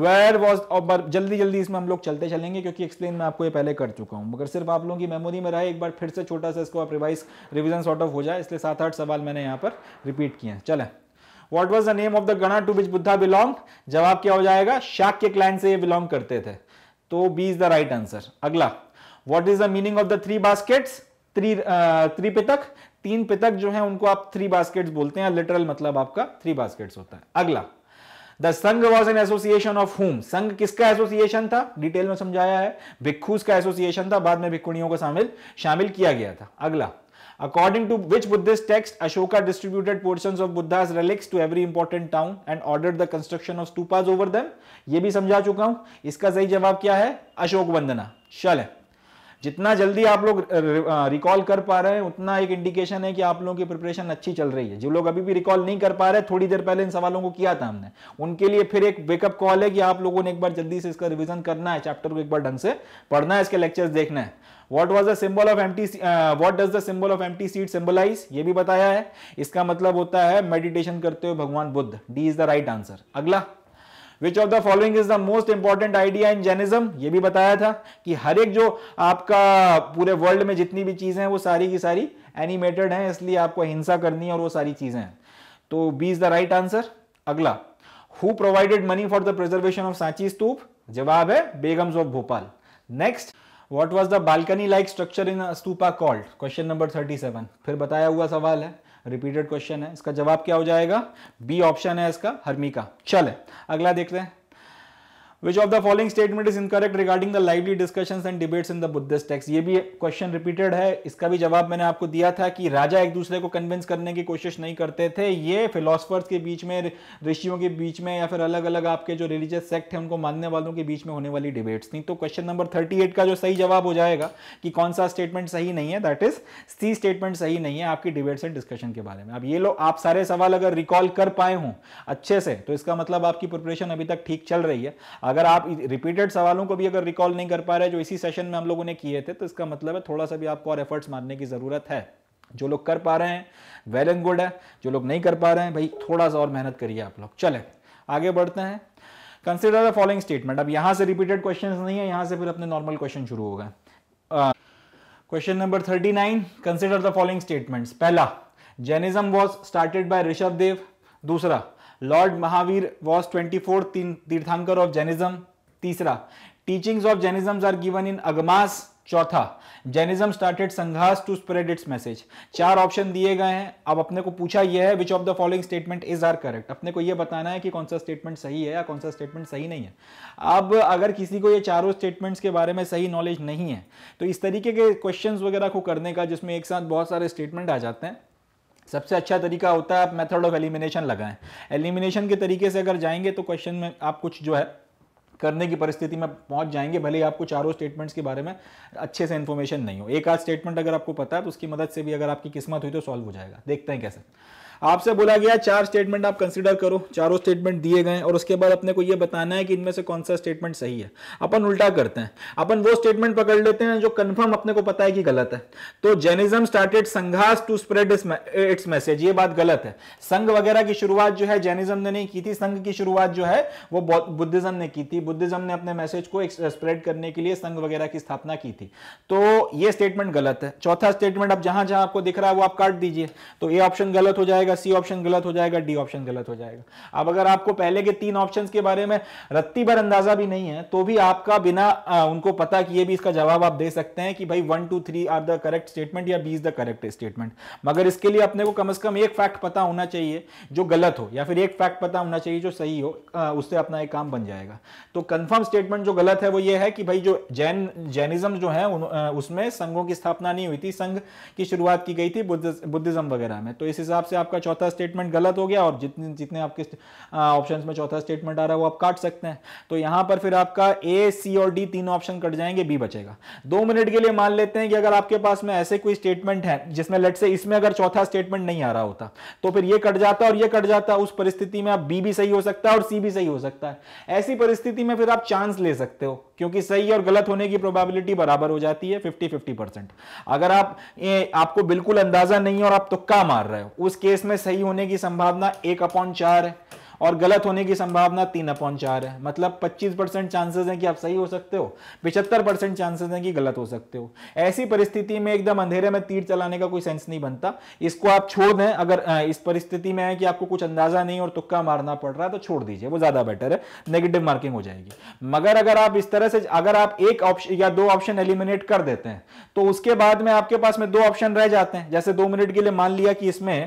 वेयर वॉज और जल्दी जल्दी इसमें हम लोग चलते चलेंगे क्योंकि एक्सप्लेन मैं आपको ये पहले कर चुका हूँ मगर सिर्फ आप लोगों की मेमोरी में रहे एक बार फिर से छोटा सा इसको आप रिवाइज रिविजन सॉर्ट ऑफ हो जाए इसलिए सात आठ सवाल मैंने यहाँ पर रिपीट किए हैं चलें what was the name of the gana to which Buddha belong जवाब क्या हो जाएगा शाक्य क्लैन से ये बिलोंग करते थे तो B is the right answer अगला what is the meaning of the three baskets three Tripitaka तीन पितक जो है उनको आप थ्री बास्केट्स बोलते हैं लिटरल मतलब आपका थ्री बास्केट्स होता है अगला the Sangha was an association of home Sangha किसका एसोसिएशन था डिटेल में समझाया है भिक्खूस का एसोसिएशन था बाद में भिक्खुणियों को शामिल शामिल किया गया था अगला According to which Buddhist text, Ashoka distributed portions of Buddha's relics to every important town and ordered the construction of stupas over them. ये भी समझा चुका हूं इसका सही जवाब क्या है अशोक वंदना चल जितना जल्दी आप लोग रिकॉल कर पा रहे हैं उतना एक इंडिकेशन है कि आप लोगों की प्रिपरेशन अच्छी चल रही है जो लोग अभी भी रिकॉल नहीं कर पा रहे थोड़ी देर पहले इन सवालों को किया था हमने उनके लिए फिर एक वेकअप कॉल है कि आप लोगों ने एक बार जल्दी से इसका रिवीजन करना है चैप्टर को एक बार ढंग से पढ़ना है इसके लेक्चर्स देखना है what was the symbol of empty what does the symbol of empty seat symbolize ये भी बताया है इसका मतलब होता है मेडिटेशन करते हुए भगवान Buddha D is the right answer अगला which of the following is the most important idea in Jainism ये भी बताया था कि हर एक जो आपका पूरे वर्ल्ड में जितनी भी चीजें हैं वो सारी की सारी एनिमेटेड हैं इसलिए आपको हिंसा करनी है और वो सारी चीजें हैं तो B is the right answer अगला who provided money for the preservation of Sanchi stupa जवाब है Begums of Bhopal next what was the balcony like structure in stupa called question number thirty seven फिर बताया हुआ सवाल है रिपीटेड क्वेश्चन है इसका जवाब क्या हो जाएगा बी ऑप्शन है इसका हर्मी का चले अगला देखते हैं which of the following statement is incorrect regarding the lively discussion and debates in the Buddhist texts ये भी क्वेश्चन रिपीटेड है इसका भी जवाब मैंने आपको दिया था कि राजा एक दूसरे को कन्विंस करने की कोशिश नहीं करते थे ये फिलोसफर्स के बीच में ऋषियों के बीच में या फिर अलग अलग आपके जो रिलीजियस सेक्ट है उनको मानने वालों के बीच में होने वाली डिबेट्स थी तो क्वेश्चन नंबर थर्टी का जो सही जवाब हो जाएगा कि कौन सा स्टेटमेंट सही नहीं है दैट इज सी स्टेटमेंट सही नहीं है आपकी डिबेट्स एंड डिस्कशन के बारे में अब ये लो आप सारे सवाल अगर रिकॉल कर पाए हों अच्छे से तो इसका मतलब आपकी प्रिपरेशन अभी तक ठीक चल रही है अगर आप रिपीटेड सवालों को भी अगर रिकॉल नहीं कर पा रहे जो इसी सेशन में हम लोगों ने किए थे तो इसका मतलब है थोड़ा सा भी आपको और एफर्ट्स मारने की ज़रूरत है जो लोग कर पा रहे हैं वेल एंड गुड है जो लोग नहीं कर पा रहे हैं भाई थोड़ा सा और मेहनत करिए आप लोग चले आगे बढ़ते हैं कंसिडर द फॉलोइंग स्टेटमेंट अब यहां से रिपीटेड क्वेश्चन नहीं है यहां से फिर अपने नॉर्मल क्वेश्चन शुरू होगा question number thirty nine consider the following statement पहला Jainism was started by Rishabh Dev दूसरा lord Mahavir was twenty four Tirthankar of Jainism तीसरा teachings of Jainism are given in Agamas चौथा Jainism started Sanghas to spread its message चार option दिए गए हैं अब अपने को पूछा यह है which of the following statement is are correct अपने को यह बताना है कि कौन सा स्टेटमेंट सही है या कौन सा स्टेटमेंट सही नहीं है अब अगर किसी को ये चारों स्टेटमेंट्स के बारे में सही नॉलेज नहीं है तो इस तरीके के क्वेश्चन वगैरह को करने का जिसमें एक साथ बहुत सारे स्टेटमेंट आ जाते हैं सबसे अच्छा तरीका होता है आप मेथड ऑफ एलिमिनेशन लगाएं एलिमिनेशन के तरीके से अगर जाएंगे तो क्वेश्चन में आप कुछ जो है करने की परिस्थिति में पहुंच जाएंगे भले ही आपको चारों स्टेटमेंट्स के बारे में अच्छे से इन्फॉर्मेशन नहीं हो एक आध स्टेटमेंट अगर आपको पता है तो उसकी मदद से भी अगर आपकी किस्मत हुई तो सॉल्व हो जाएगा देखते हैं कैसे आपसे बोला गया चार स्टेटमेंट आप कंसिडर करो चारों स्टेटमेंट दिए गए और उसके बाद अपने को यह बताना है कि इनमें से कौन सा स्टेटमेंट सही है अपन उल्टा करते हैं अपन वो स्टेटमेंट पकड़ लेते हैं जो कन्फर्म अपने को पता है कि गलत है तो Jainism started Sanghas to spread its message ये बात गलत है संघ वगैरह की शुरुआत जो है जेनिज्म ने नहीं की थी संघ की शुरुआत जो है वो बुद्धिज्म ने की थी बुद्धिज्म ने अपने मैसेज को स्प्रेड करने के लिए संघ वगैरह की स्थापना की थी तो ये स्टेटमेंट गलत है चौथा स्टेटमेंट अब जहां जहां आपको दिख रहा है वो आप काट दीजिए तो ये ऑप्शन गलत हो जाएगा जाएगा सी ऑप्शन गलत हो जाएगा डी ऑप्शन गलत हो जाएगा अब अगर आपको पहले के तीन ऑप्शन के बारे में रत्ती भर अंदाजा भी नहीं है तो भी आपका बिना आ, उनको पता किए भी इसका जवाब आप दे सकते हैं कि भाई one two three are the correct statement या B is the correct statement मगर इसके लिए अपने को कम से कम एक फैक्ट पता होना चाहिए जो गलत हो या फिर एक फैक्ट पता होना चाहिए जो सही हो आ, उससे अपना एक काम बन जाएगा तो कन्फर्म स्टेटमेंट जो गलत है वो ये है कि भाई जो जैन जैनिज्म जो है उसमें संघों की स्थापना नहीं हुई थी संघ की शुरुआत की गई थी बुद्धिज्म वगैरह में तो इस हिसाब से आपका आपका चौथा स्टेटमेंट गलत हो गया और जितने जितने आपके ऑप्शन में चौथा स्टेटमेंट आ रहा है वो आप काट सकते हैं तो यहां पर फिर आपका ए सी और डी तीन ऑप्शन कट जाएंगे बी बचेगा दो मिनट के लिए मान लेते हैं कि अगर आपके पास में ऐसे कोई स्टेटमेंट है जिसमें लट से इसमें अगर चौथा स्टेटमेंट नहीं आ रहा होता तो फिर ये कट जाता और ये कट जाता उस परिस्थिति में आप बी भी सही हो सकता है और सी भी सही हो सकता है ऐसी परिस्थिति में फिर आप चांस ले सकते हो क्योंकि सही और गलत होने की प्रोबेबिलिटी बराबर हो जाती है 50 50 परसेंट अगर आप ए, आपको बिल्कुल अंदाजा नहीं और आप तुक्का मार रहे हो उस केस में सही होने की संभावना एक अपॉन चार है और गलत होने की संभावना तीन अपॉन चार है मतलब 25 परसेंट चांसेस हैं कि आप सही हो सकते हो पिछहत्तर परसेंट चांसेस हैं कि गलत हो सकते हो ऐसी परिस्थिति में एकदम अंधेरे में तीर चलाने का कोई सेंस नहीं बनता इसको आप छोड़ दें अगर इस परिस्थिति में है कि आपको कुछ अंदाजा नहीं और तुक्का मारना पड़ रहा है तो छोड़ दीजिए वो ज्यादा बेटर है नेगेटिव मार्किंग हो जाएगी मगर अगर आप इस तरह से अगर आप एक ऑप्शन या दो ऑप्शन एलिमिनेट कर देते हैं तो उसके बाद में आपके पास में दो ऑप्शन रह जाते हैं जैसे दो मिनट के लिए मान लिया कि इसमें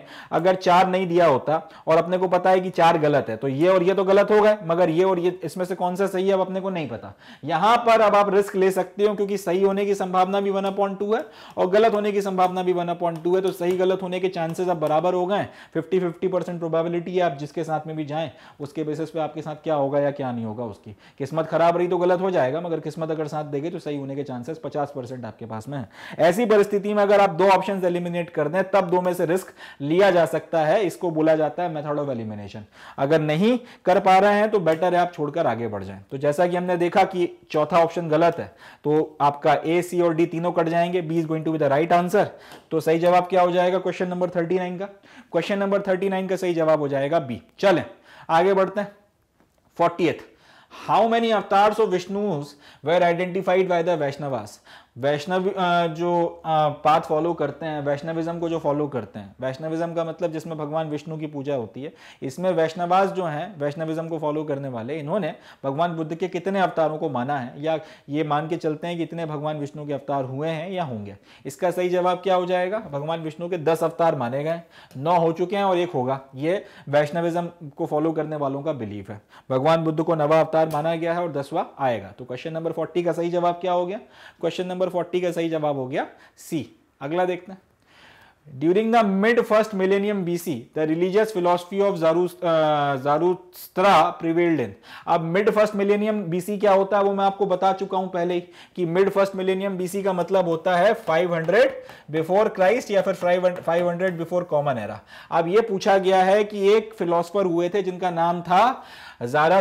अगर चार नहीं दिया होता और अपने को पता है कि चार गलत गलत है तो ये और ये तो गलत हो गए मगर ये और ये इसमें से कौन सा सही है अब अपने को नहीं पता यहां पर अब आप रिस्क ले सकते हो क्योंकि सही होने की संभावना भी वन अपॉइंट टू है और गलत होने की संभावना भी वन अपॉइंट टू है तो सही गलत होने के चांसेस अब बराबर हो गए फिफ्टी फिफ्टी परसेंट प्रोबेबिलिटी है आप जिसके साथ में भी जाए उसके बेसिस पे आपके साथ क्या होगा या क्या नहीं होगा उसकी किस्मत खराब रही तो गलत हो जाएगा मगर किस्मत अगर साथ देगी तो सही होने के चांसेस पचास आपके पास में है ऐसी परिस्थिति में अगर आप दो ऑप्शन एलिमिनेट कर दें तब दो में से रिस्क लिया जा सकता है इसको बोला जाता है मेथड ऑफ एलिमिनेशन अगर अगर नहीं कर पा रहे हैं तो बेटर है आप छोड़कर आगे बढ़ जाएं तो जैसा कि हमने देखा कि चौथा ऑप्शन गलत है तो आपका ए सी और डी तीनों कट जाएंगे B is going to be the right answer तो सही जवाब क्या हो जाएगा क्वेश्चन नंबर थर्टी नाइन का क्वेश्चन नंबर थर्टी नाइन का सही जवाब हो जाएगा बी चले आगे बढ़ते हैं forty how many avatars of Vishnu were identified by the Vaishnavas Vaishnav जो पाथ फॉलो करते हैं वैष्णविज्म को जो फॉलो करते हैं वैष्णविज्म का मतलब जिसमें भगवान विष्णु की पूजा होती है इसमें वैष्णवास जो हैं वैष्णविज्म को फॉलो करने वाले इन्होंने भगवान बुद्ध के कितने अवतारों को माना है या ये मान के चलते हैं कि इतने भगवान विष्णु के अवतार हुए हैं या होंगे इसका सही जवाब क्या हो जाएगा भगवान विष्णु के दस अवतार माने गए नौ हो चुके हैं और एक होगा ये वैष्णविज्म को फॉलो करने वालों का बिलीफ है भगवान बुद्ध को नवा अवतार माना गया है और दसवा आएगा तो क्वेश्चन नंबर फोर्टी का सही जवाब क्या हो गया क्वेश्चन नंबर फोर्टी का सही जवाब हो गया सी अगला देखते हैं during the mid first millennium BC the religious philosophy of Zarathustra prevailed in अब मिड फर्स्ट मिलेनियम बीसी क्या होता है वो मैं आपको बता चुका हूं पहले ही कि मिड फर्स्ट मिलेनियम बीसी का मतलब होता है 500 बिफोर क्राइस्ट या फिर 500 बिफोर कॉमन एरा अब ये पूछा गया है कि एक फिलोसफर हुए थे जिनका नाम था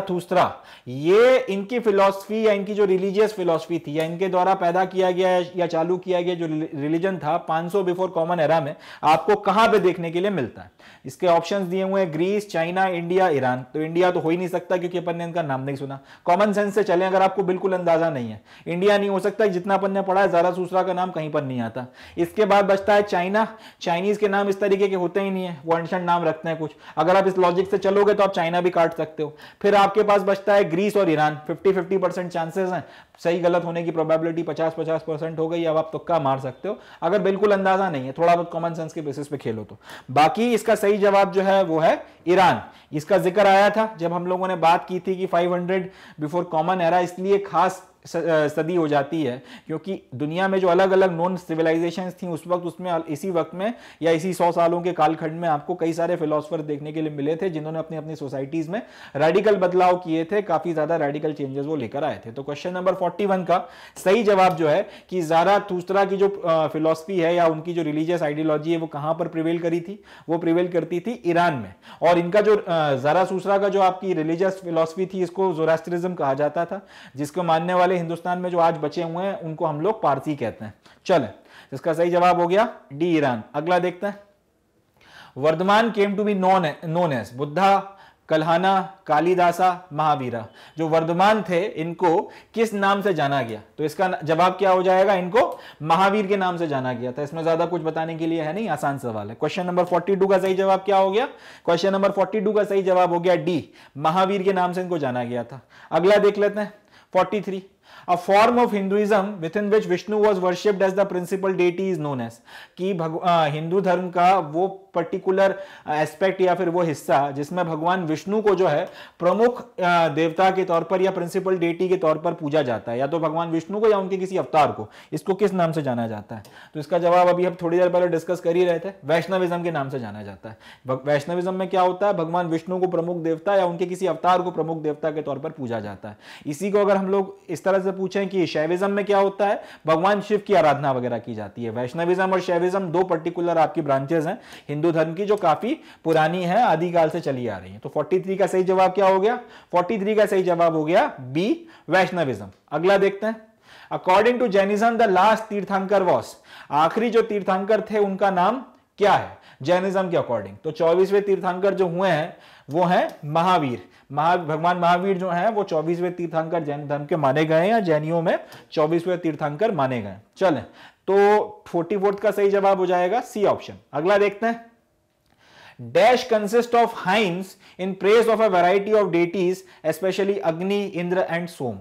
थूसरा ये इनकी फिलॉसफी या इनकी जो रिलीजियस फिलॉसफी थी या इनके द्वारा पैदा किया गया या चालू किया गया जो रिलीजन था 500 बिफोर कॉमन एरा में आपको कहां पे देखने के लिए मिलता है इसके ऑप्शंस दिए हुए हैं ग्रीस चाइना इंडिया ईरान तो इंडिया तो हो ही नहीं सकता क्योंकि अपन ने इनका नाम नहीं सुना कॉमन सेंस से चले अगर आपको बिल्कुल अंदाजा नहीं है इंडिया नहीं हो सकता जितना अपन ने पढ़ा है जारा सूसरा का नाम कहीं पर नहीं आता इसके बाद बचता है चाइना चाइनीज के नाम इस तरीके के होते ही नहीं है वो एंशंट नाम रखते हैं कुछ अगर आप इस लॉजिक से चलोगे तो आप चाइना भी काट सकते हो फिर आपके पास बचता है ग्रीस और ईरान 50 50 परसेंट चांसेस हैं सही गलत होने की प्रोबेबिलिटी 50 50 परसेंट हो गई अब आप तुक्का मार सकते हो अगर बिल्कुल अंदाजा नहीं है थोड़ा बहुत कॉमन सेंस के बेसिस पे खेलो तो बाकी इसका सही जवाब जो है वो है ईरान इसका जिक्र आया था जब हम लोगों ने बात की थी कि 500 बिफोर कॉमन एरा इसलिए खास सदी हो जाती है क्योंकि दुनिया में जो अलग अलग नॉन सिविलाइजेशन थी उस वक्त उसमें इसी वक्त में या इसी सौ सालों के कालखंड में आपको कई सारे फिलोसफर देखने के लिए मिले थे जिन्होंने अपनी अपनी सोसाइटीज में रेडिकल बदलाव किए थे काफी ज्यादा रेडिकल चेंजेस वो लेकर आए थे तो क्वेश्चन नंबर फोर्टी का सही जवाब जो है कि जारा दूसरा की जो फिलोसफी है या उनकी जो रिलीजियस आइडियोलॉजी है वो कहां पर प्रिवेल करी थी वो प्रिवेल करती थी ईरान में और इनका जो जारा सूसरा का जो आपकी रिलीजियस फिलोसफी थी इसको जोरास्ट्रिज्म कहा जाता था जिसको मानने वाले वाले हिंदुस्तान में जो आज बचे हुए हैं उनको हम लोग पारसी कहते हैं चले इसका सही जवाब हो गया डी ईरान अगला देखते हैं Vardhaman came to be non known as Buddha Kalhana Kalidasa Mahavira जो वर्धमान थे इनको किस नाम से जाना गया तो इसका जवाब क्या हो जाएगा इनको महावीर के नाम से जाना गया था इसमें ज्यादा कुछ बताने के लिए है नहीं आसान सवाल है क्वेश्चन नंबर 42 का सही जवाब क्या हो गया क्वेश्चन नंबर 42 का सही जवाब हो गया डी महावीर के नाम से इनको जाना गया था अगला देख लेते हैं forty a form of Hinduism within which Vishnu was worshipped as the principal deity is known as कि हिंदू धर्म का वो पर्टिकुलर एस्पेक्ट या फिर वो हिस्सा जिसमें भगवान विष्णु को जो है प्रमुख देवता के तौर पर या प्रिंसिपल डेटी के तौर पर पूजा जाता है या तो भगवान विष्णु को या उनके किसी अवतार को इसको किस नाम से जाना जाता है तो इसका जवाब अभी हम थोड़ी देर पहले डिस्कस कर ही रहे थे वैष्णविज्म के नाम से जाना जाता है वैष्णविज्म में क्या होता है भगवान विष्णु को प्रमुख देवता या उनके किसी अवतार को प्रमुख देवता के तौर पर पूजा जाता है इसी को अगर हम लोग इस तरह से से पूछें कि शैविज्म में क्या होता है भगवान शिव की आराधना वगैरह की जाती है वैष्णविज्म और शैविज्म दो पर्टिकुलर आपकी ब्रांचेस हैं हिंदू धर्म की जो काफी पुरानी है आदिकाल से चली आ रही है तो फोर्टी का सही जवाब क्या हो गया फोर्टी का सही जवाब हो गया बी वैष्णविज्म अगला देखते हैं according to Jainism the last tirthankara was आखिरी जो तीर्थंकर थे उनका नाम क्या है जैनिज्म के अकॉर्डिंग तो चौबीसवें तीर्थंकर जो हुए हैं वो हैं महावीर महा भगवान महावीर जो है वो चौबीसवें तीर्थंकर जैन धर्म के माने गए या जैनियों में चौबीसवें तीर्थंकर माने गए चले तो फोर्टी फोर्थ का सही जवाब हो जाएगा सी ऑप्शन अगला देखते हैं dash consist of hymns in praise of a variety of deities especially Agni Indra and सोम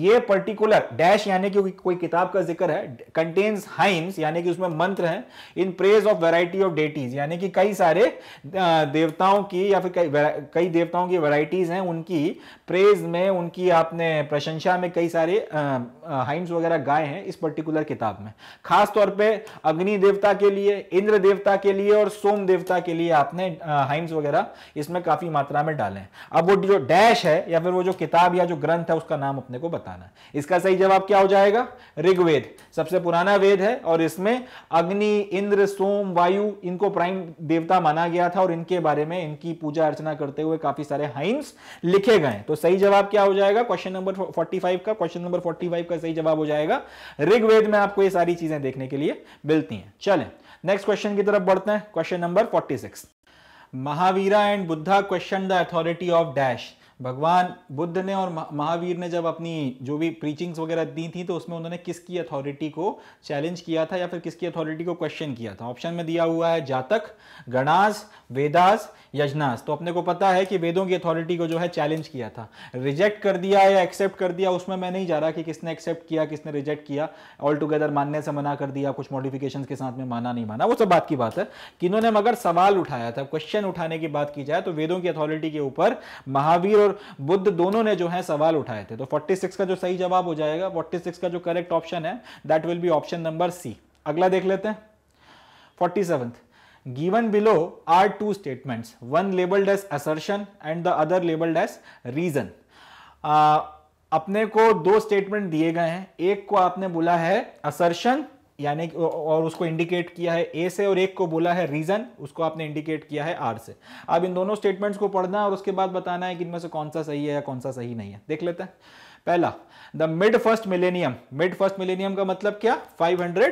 ये पर्टिकुलर डैश यानी कि कोई किताब का जिक्र है कंटेन्स हाइम्स यानी कि उसमें मंत्र हैं in praise of variety of deities यानी कि कई सारे देवताओं की या फिर कई कई देवताओं की वैरायटीज हैं उनकी प्रेज में उनकी आपने प्रशंसा में कई सारे हाइम्स वगैरह गाए हैं इस पर्टिकुलर किताब में खासतौर पर अग्नि देवता के लिए इंद्र देवता के लिए और सोम देवता के लिए आप आपने हाइम्स वगैरह इसमें काफ़ी मात्रा में डाले अब वो जो डैश है या फिर वो जो किताब या जो ग्रंथ है उसका नाम अपने को बताना है इसका सही जवाब क्या हो जाएगा ऋग्वेद सबसे पुराना वेद है और इसमें अग्नि इंद्र सोम वायु इनको प्राइम देवता माना गया था और इनके बारे में इनकी पूजा अर्चना करते हुए काफ़ी सारे हाइम्स लिखे गए तो सही जवाब क्या हो जाएगा क्वेश्चन नंबर फोर्टी का क्वेश्चन नंबर फोर्टी का सही जवाब हो जाएगा ऋग्वेद में आपको ये सारी चीजें देखने के लिए मिलती हैं चलें नेक्स्ट क्वेश्चन की तरफ बढ़ते हैं question number 46 Mahavira and Buddha question the authority of dash भगवान बुद्ध ने और महावीर ने जब अपनी जो भी प्रीचिंग्स वगैरह दी थी तो उसमें उन्होंने किसकी अथॉरिटी को चैलेंज किया था या फिर किसकी अथॉरिटी को क्वेश्चन किया था ऑप्शन में दिया हुआ है जातक गणास वेदास यजनास तो अपने को पता है कि वेदों की अथॉरिटी को जो है चैलेंज किया था रिजेक्ट कर दिया या एक्सेप्ट कर दिया उसमें मैं नहीं जा रहा कि किसने एक्सेप्ट किया किसने रिजेक्ट किया ऑल टुगेदर मानने से मना कर दिया कुछ मॉडिफिकेशन के साथ में माना नहीं माना वो सब बात की बात है कि इन्होंने मगर सवाल उठाया था क्वेश्चन उठाने की बात की जाए तो वेदों की अथॉरिटी के ऊपर महावीर और बुद्ध दोनों ने जो है सवाल उठाए थे तो फोर्टी का जो सही जवाब हो जाएगा फोर्टी का जो करेक्ट ऑप्शन है that will be option number C अगला देख लेते हैं forty Given below are two statements, one labeled as assertion and the other labeled as reason. Uh, अपने को दो स्टेटमेंट दिए गए हैं एक को आपने बोला है असर्शन यानी और उसको इंडिकेट किया है ए से और एक को बोला है रीजन उसको आपने इंडिकेट किया है आर से अब इन दोनों स्टेटमेंट्स को पढ़ना है और उसके बाद बताना है कि इनमें से कौन सा सही है या कौन सा सही नहीं है देख लेते हैं पहला the mid first millennium mid first millennium का मतलब क्या 500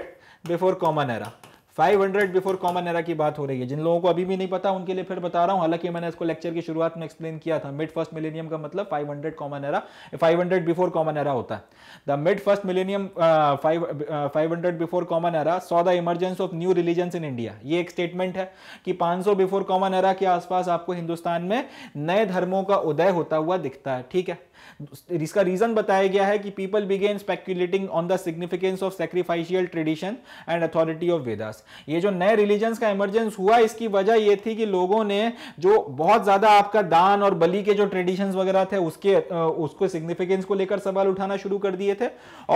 before common era 500 before common era की बात हो रही है जिन लोगों को अभी भी नहीं पता उनके लिए फिर बता रहा हूं हालांकि मैंने इसको लेक्चर की शुरुआत में एक्सप्लेन किया था मिड फर्स्ट मिलेनियम का मतलब 500 common era 500 before common era होता है the mid first millennium five hundred before common era saw the emergence of new religion in India ये एक स्टेटमेंट है कि पांच बिफोर कॉमन एरा के आसपास आपको हिंदुस्तान में नए धर्मों का उदय होता हुआ दिखता है ठीक है इसका रीजन बताया गया है कि people began speculating on the significance of sacrificial tradition and authority of Vedas ये जो नए रिलीजन का इमरजेंस हुआ इसकी वजह ये थी कि लोगों ने जो बहुत ज्यादा आपका दान और बलि के जो ट्रेडिशन वगैरह थे उसके उसको सिग्निफिकेंस को लेकर सवाल उठाना शुरू कर दिए थे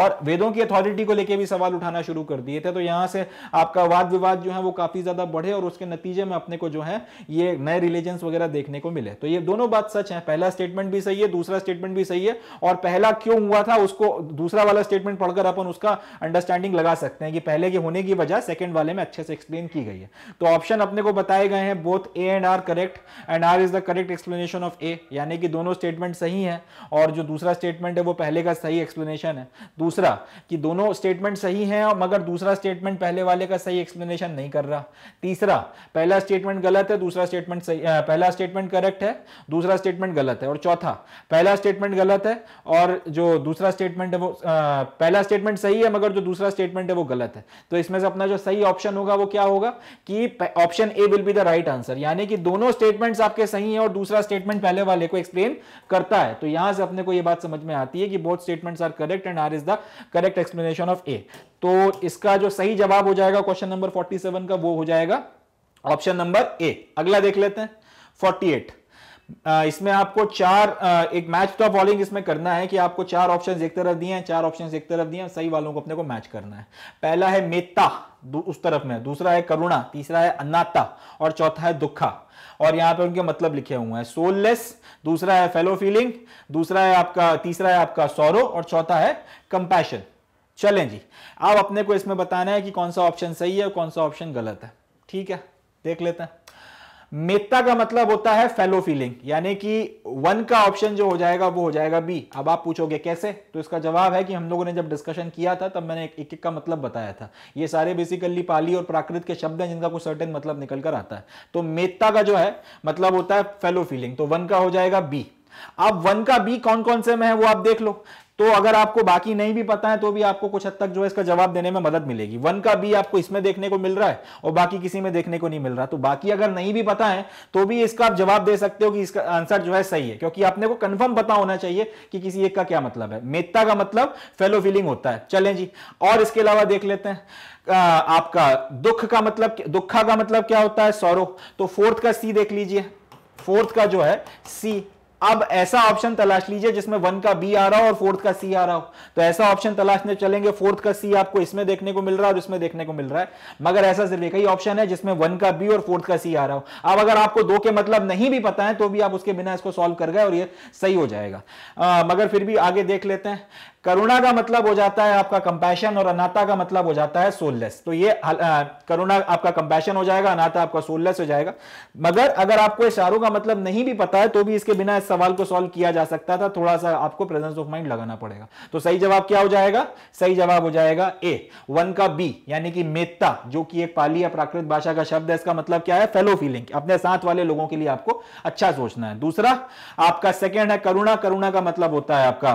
और वेदों की अथॉरिटी को लेकर भी सवाल उठाना शुरू कर दिए थे तो यहां से आपका वाद विवाद जो है वो काफी ज्यादा बढ़े और उसके नतीजे में अपने को जो है ये नए रिलीजन वगैरह देखने को मिले तो ये दोनों बात सच है पहला स्टेटमेंट भी सही है दूसरा स्टेटमेंट स्टेटमेंट भी सही है और पहला क्यों हुआ था उसको दूसरा वाला स्टेटमेंट पढ़कर अपन उसका अंडरस्टैंडिंग लगा सकते हैं कि पहले के होने की वजह सेकंड वाले में अच्छे से एक्सप्लेन की गई है तो ऑप्शन अपने को बताए गए हैं both A and R correct and R is the correct explanation of A यानी कि दोनों स्टेटमेंट सही है और जो दूसरा स्टेटमेंट है वो पहले का सही एक्सप्लेनेशन है दूसरा कि दोनों स्टेटमेंट सही है मगर दूसरा स्टेटमेंट पहले वाले का सही एक्सप्लेनेशन नहीं कर रहा तीसरा पहला स्टेटमेंट गलत है दूसरा स्टेटमेंट सही पहला स्टेटमेंट करेक्ट है दूसरा स्टेटमेंट गलत है और चौथा पहला स्टेटमेंट स्टेटमेंट गलत है और जो दूसरा स्टेटमेंट है वो आ, पहला स्टेटमेंट सही है मगर जो दूसरा स्टेटमेंट है वो गलत है तो इसमें से अपना जो सही ऑप्शन होगा वो क्या होगा कि option A will be the right answer यानी कि दोनों स्टेटमेंट्स आपके सही हैं और दूसरा स्टेटमेंट पहले वाले को एक्सप्लेन करता है तो यहां से अपने को ये बात समझ में आती है कि both statements are correct and R is the correct explanation of A तो इसका जो सही जवाब हो जाएगा क्वेश्चन नंबर 47 का वो हो जाएगा ऑप्शन नंबर ए अगला देख लेते हैं 48 इसमें आपको चार एक मैच टॉप बॉलिंग इसमें करना है कि आपको चार ऑप्शन एक तरफ दिए हैं चार ऑप्शन एक तरफ दिए हैं सही वालों को अपने को मैच करना है पहला है मेत्ता उस तरफ में दूसरा है करुणा तीसरा है अन्नाता और चौथा है दुखा और यहां पे उनके मतलब लिखे हुए हैं सोललेस दूसरा है फेलो फीलिंग दूसरा है आपका तीसरा है आपका सौरो और चौथा है कंपैशन चलें जी आप अपने को इसमें बताना है कि कौन सा ऑप्शन सही है और कौन सा ऑप्शन गलत है ठीक है देख लेते हैं मेत्ता का मतलब होता है फेलो फीलिंग यानी कि वन का ऑप्शन जो हो जाएगा वो हो जाएगा बी अब आप पूछोगे कैसे तो इसका जवाब है कि हम लोगों ने जब डिस्कशन किया था तब मैंने एक एक का मतलब बताया था ये सारे बेसिकली पाली और प्राकृत के शब्द हैं जिनका कुछ सर्टेन मतलब निकल कर आता है तो मेत्ता का जो है मतलब होता है फेलो फीलिंग तो वन का हो जाएगा बी अब वन का बी कौन कौन से में है वो आप देख लो तो अगर आपको बाकी नहीं भी पता है तो भी आपको कुछ हद तक जो है इसका जवाब देने में मदद मिलेगी वन का बी आपको इसमें देखने को मिल रहा है और बाकी किसी में देखने को नहीं मिल रहा तो बाकी अगर नहीं भी पता है तो भी इसका आप जवाब दे सकते हो कि इसका आंसर जो है सही है क्योंकि आपने को कंफर्म पता होना चाहिए कि किसी एक का क्या मतलब है मेत्ता का मतलब फेलो फीलिंग होता है चले जी और इसके अलावा देख लेते हैं आ, आपका दुख का मतलब दुखा का मतलब क्या होता है सौरो तो फोर्थ का सी देख लीजिए फोर्थ का जो है सी अब ऐसा ऑप्शन तलाश लीजिए जिसमें वन का बी आ रहा हो और फोर्थ का सी आ रहा हो तो ऐसा ऑप्शन तलाशने चलेंगे फोर्थ का सी आपको इसमें देखने को मिल रहा है और इसमें देखने को मिल रहा है मगर ऐसा सिर्फ एक ही ऑप्शन है जिसमें वन का बी और फोर्थ का सी आ रहा हो अब अगर आपको दो के मतलब नहीं भी पता है तो भी आप उसके बिना इसको सॉल्व कर गए और ये सही हो जाएगा आ, मगर फिर भी आगे देख लेते हैं करुणा का मतलब हो जाता है आपका कंपैशन और अनाथा का मतलब हो जाता है सोललेस तो ये करुणा आपका कंपैशन हो जाएगा अनाथा आपका सोललेस हो जाएगा मगर अगर आपको इशारों का मतलब नहीं भी पता है तो भी इसके बिना इस सवाल को सॉल्व किया जा सकता था थोड़ा सा आपको प्रेजेंस ऑफ माइंड लगाना पड़ेगा तो सही जवाब क्या हो जाएगा सही जवाब हो जाएगा ए वन का बी यानी कि मेत्ता जो कि एक पाली या प्राकृत भाषा का शब्द है इसका मतलब क्या है फेलो फीलिंग अपने साथ वाले लोगों के लिए आपको अच्छा सोचना है दूसरा आपका सेकेंड है करुणा करुणा का मतलब होता है आपका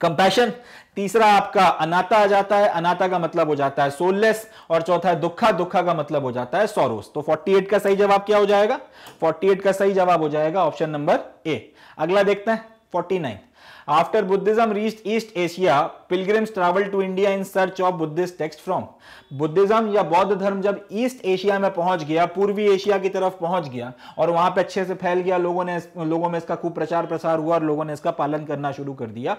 कंपैशन तीसरा आपका अनाता आ जाता है अनाता का मतलब हो जाता है सोललेस और चौथा है दुखा दुखा का मतलब हो जाता है सौरोस तो 48 का सही जवाब क्या हो जाएगा 48 का सही जवाब हो जाएगा ऑप्शन नंबर ए अगला देखते हैं 49 nine after Buddhism reach East Asia pilgrims travel to India in search of Buddhist text from Buddhism या बौद्ध धर्म जब ईस्ट एशिया में पहुंच गया पूर्वी एशिया की तरफ पहुंच गया और वहां पे अच्छे से फैल गया लोगों ने लोगों में इसका खूब प्रचार प्रसार हुआ और लोगों ने इसका पालन करना शुरू कर दिया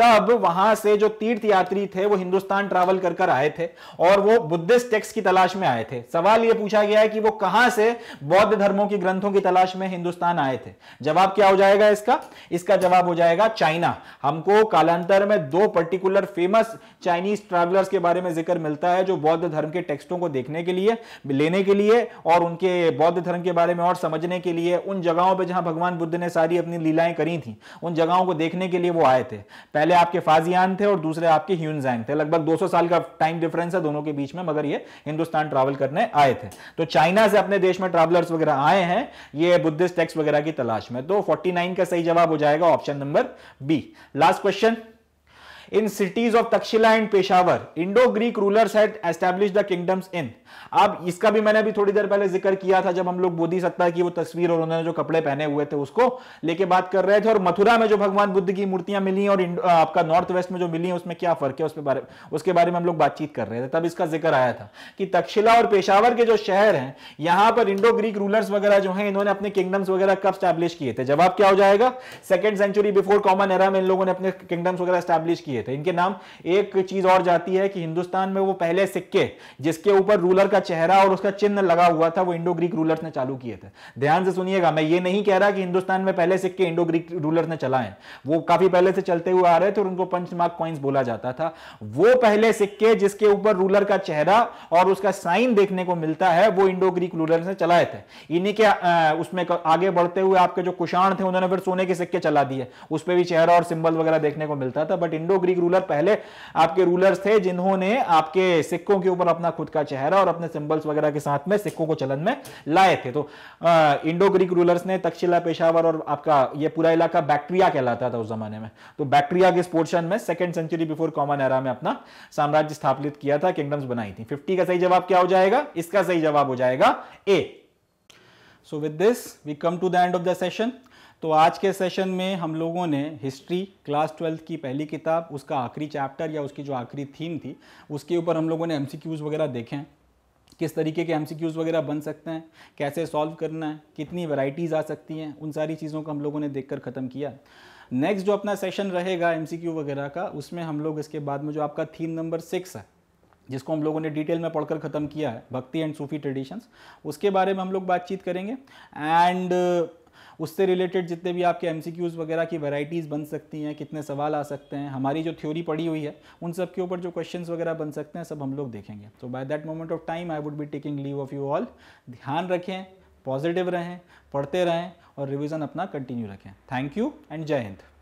तब वहां से जो तीर्थ यात्री थे वो हिंदुस्तान ट्रैवल कर कर आए थे और वो बुद्धिस्ट टेक्स्ट की तलाश में आए थे सवाल ये पूछा गया है कि वो कहां से बौद्ध धर्मों की ग्रंथों की तलाश में हिंदुस्तान आए थे जवाब क्या हो जाएगा इसका इसका जवाब हो जाएगा चाइना हमको कालांतर में दो पर्टिकुलर फेमस चाइनीज ट्रैवलर्स के बारे में जिक्र मिलता है जो बौद्ध धर्म के टेक्स्टों को देखने के लिए लेने के लिए और उनके बौद्ध धर्म के बारे में और समझने के लिए उन जगहों पर जहां भगवान बुद्ध ने सारी अपनी लीलाएं करी थी उन जगहों को देखने के लिए वो आए थे पहले आपके फाजियान थे और दूसरे आपके ह्यूनजैंग थे लगभग 200 साल का टाइम डिफरेंस है दोनों के बीच में मगर ये हिंदुस्तान ट्रैवल करने आए थे तो चाइना से अपने देश में ट्रैवलर्स वगैरह आए हैं ये बुद्धिस्ट टेक्स्ट वगैरह की तलाश में तो 49 का सही जवाब हो जाएगा option number B last question in cities of Takshashila and Peshawar Indo Greek rulers had the kingdoms in अब इसका भी मैंने अभी थोड़ी देर पहले जिक्र किया था जब हम लोग बोधी सत्ता की वो तस्वीर और उन्होंने जो कपड़े पहने हुए थे उसको लेके बात कर रहे थे और मथुरा में जो भगवान बुद्ध की मूर्तियां मिली और आपका नॉर्थ वेस्ट में जो मिली है उसमें क्या फर्क है उसके बारे उसके बारे में हम लोग बातचीत कर रहे थे तब इसका जिक्र आया था कि तक्षशिला और पेशावर के जो शहर हैं यहां पर इंडो ग्रीक रूलर्स वगैरह जो है इन्होंने अपने किंगडम्स वगैरह कब स्टैब्लिश किए थे जवाब क्या हो जाएगा second century before common era में इन लोगों ने अपने किंगडम्स वगैरह स्टैब्लिश किए थे इनके नाम एक चीज और जाती है कि हिंदुस्तान में वो पहले सिक्के जिसके ऊपर रूलर का चेहरा और उसका चिन्ह लगा हुआ था वो इंडो ग्रीक रूलर्स ने चालू किए थे ध्यान से सुनिएगा मैं ये नहीं कह रहा कि हिंदुस्तान में पहले सिक्के इंडो ग्रीक रूलर्स ने चलाए वो काफी पहले से चलते हुए आ रहे थे और उनको पंचमार्क कॉइन्स बोला जाता था वो पहले सिक्के जिसके ऊपर रूलर का चेहरा और उसका साइन देखने को मिलता है वो इंडो ग्रीक रूलर ने चलाए थे इन्हीं के उसमें आगे बढ़ते हुए आपके जो कुशाण थे उन्होंने फिर सोने के सिक्के चला दिए उस पर भी चेहरा और सिंबल वगैरह देखने को मिलता था बट इंडो ग्रीक रूलर पहले आपके रूलर्स थे जिन्होंने आपके सिक्कों के ऊपर अपना खुद का चेहरा और अपने सिंबल्स वगैरह के साथ में सिक्कों को चलन में लाए थे तो इंडो ग्रीक रूलर्स ने तक्षशिला पेशावर और आपका यह पूरा इलाका बैक्ट्रिया कहलाता था उस जमाने में तो बैक्ट्रिया के पोर्शन में second century before common era में अपना साम्राज्य स्थापित किया था किंगडम्स बनाई थी फिफ्टी का सही जवाब क्या हो जाएगा इसका सही जवाब हो जाएगा A so with this we come to the end of the session तो आज के सेशन में हम लोगों ने हिस्ट्री क्लास ट्वेल्थ की पहली किताब उसका आखिरी चैप्टर या उसकी जो आखिरी थीम थी उसके ऊपर हम लोगों ने एम वगैरह देखे हैं किस तरीके के एम वगैरह बन सकते हैं कैसे सॉल्व करना है कितनी वैरायटीज़ आ सकती हैं उन सारी चीज़ों को हम लोगों ने देखकर ख़त्म किया नेक्स्ट जो अपना सेशन रहेगा एम वगैरह का उसमें हम लोग इसके बाद में जो आपका थीम नंबर सिक्स है जिसको हम लोगों ने डिटेल में पढ़कर ख़त्म किया है भक्ति एंड सूफी ट्रेडिशंस उसके बारे में हम लोग बातचीत करेंगे एंड उससे रिलेटेड जितने भी आपके एम वगैरह की वैराइटीज़ बन सकती हैं कितने सवाल आ सकते हैं हमारी जो थ्योरी पड़ी हुई है उन सब के ऊपर जो क्वेश्चन वगैरह बन सकते हैं सब हम लोग देखेंगे so by that moment of time I would be taking leave of you all ध्यान रखें पॉजिटिव रहें पढ़ते रहें और रिविज़न अपना कंटिन्यू रखें thank you and Jai Hind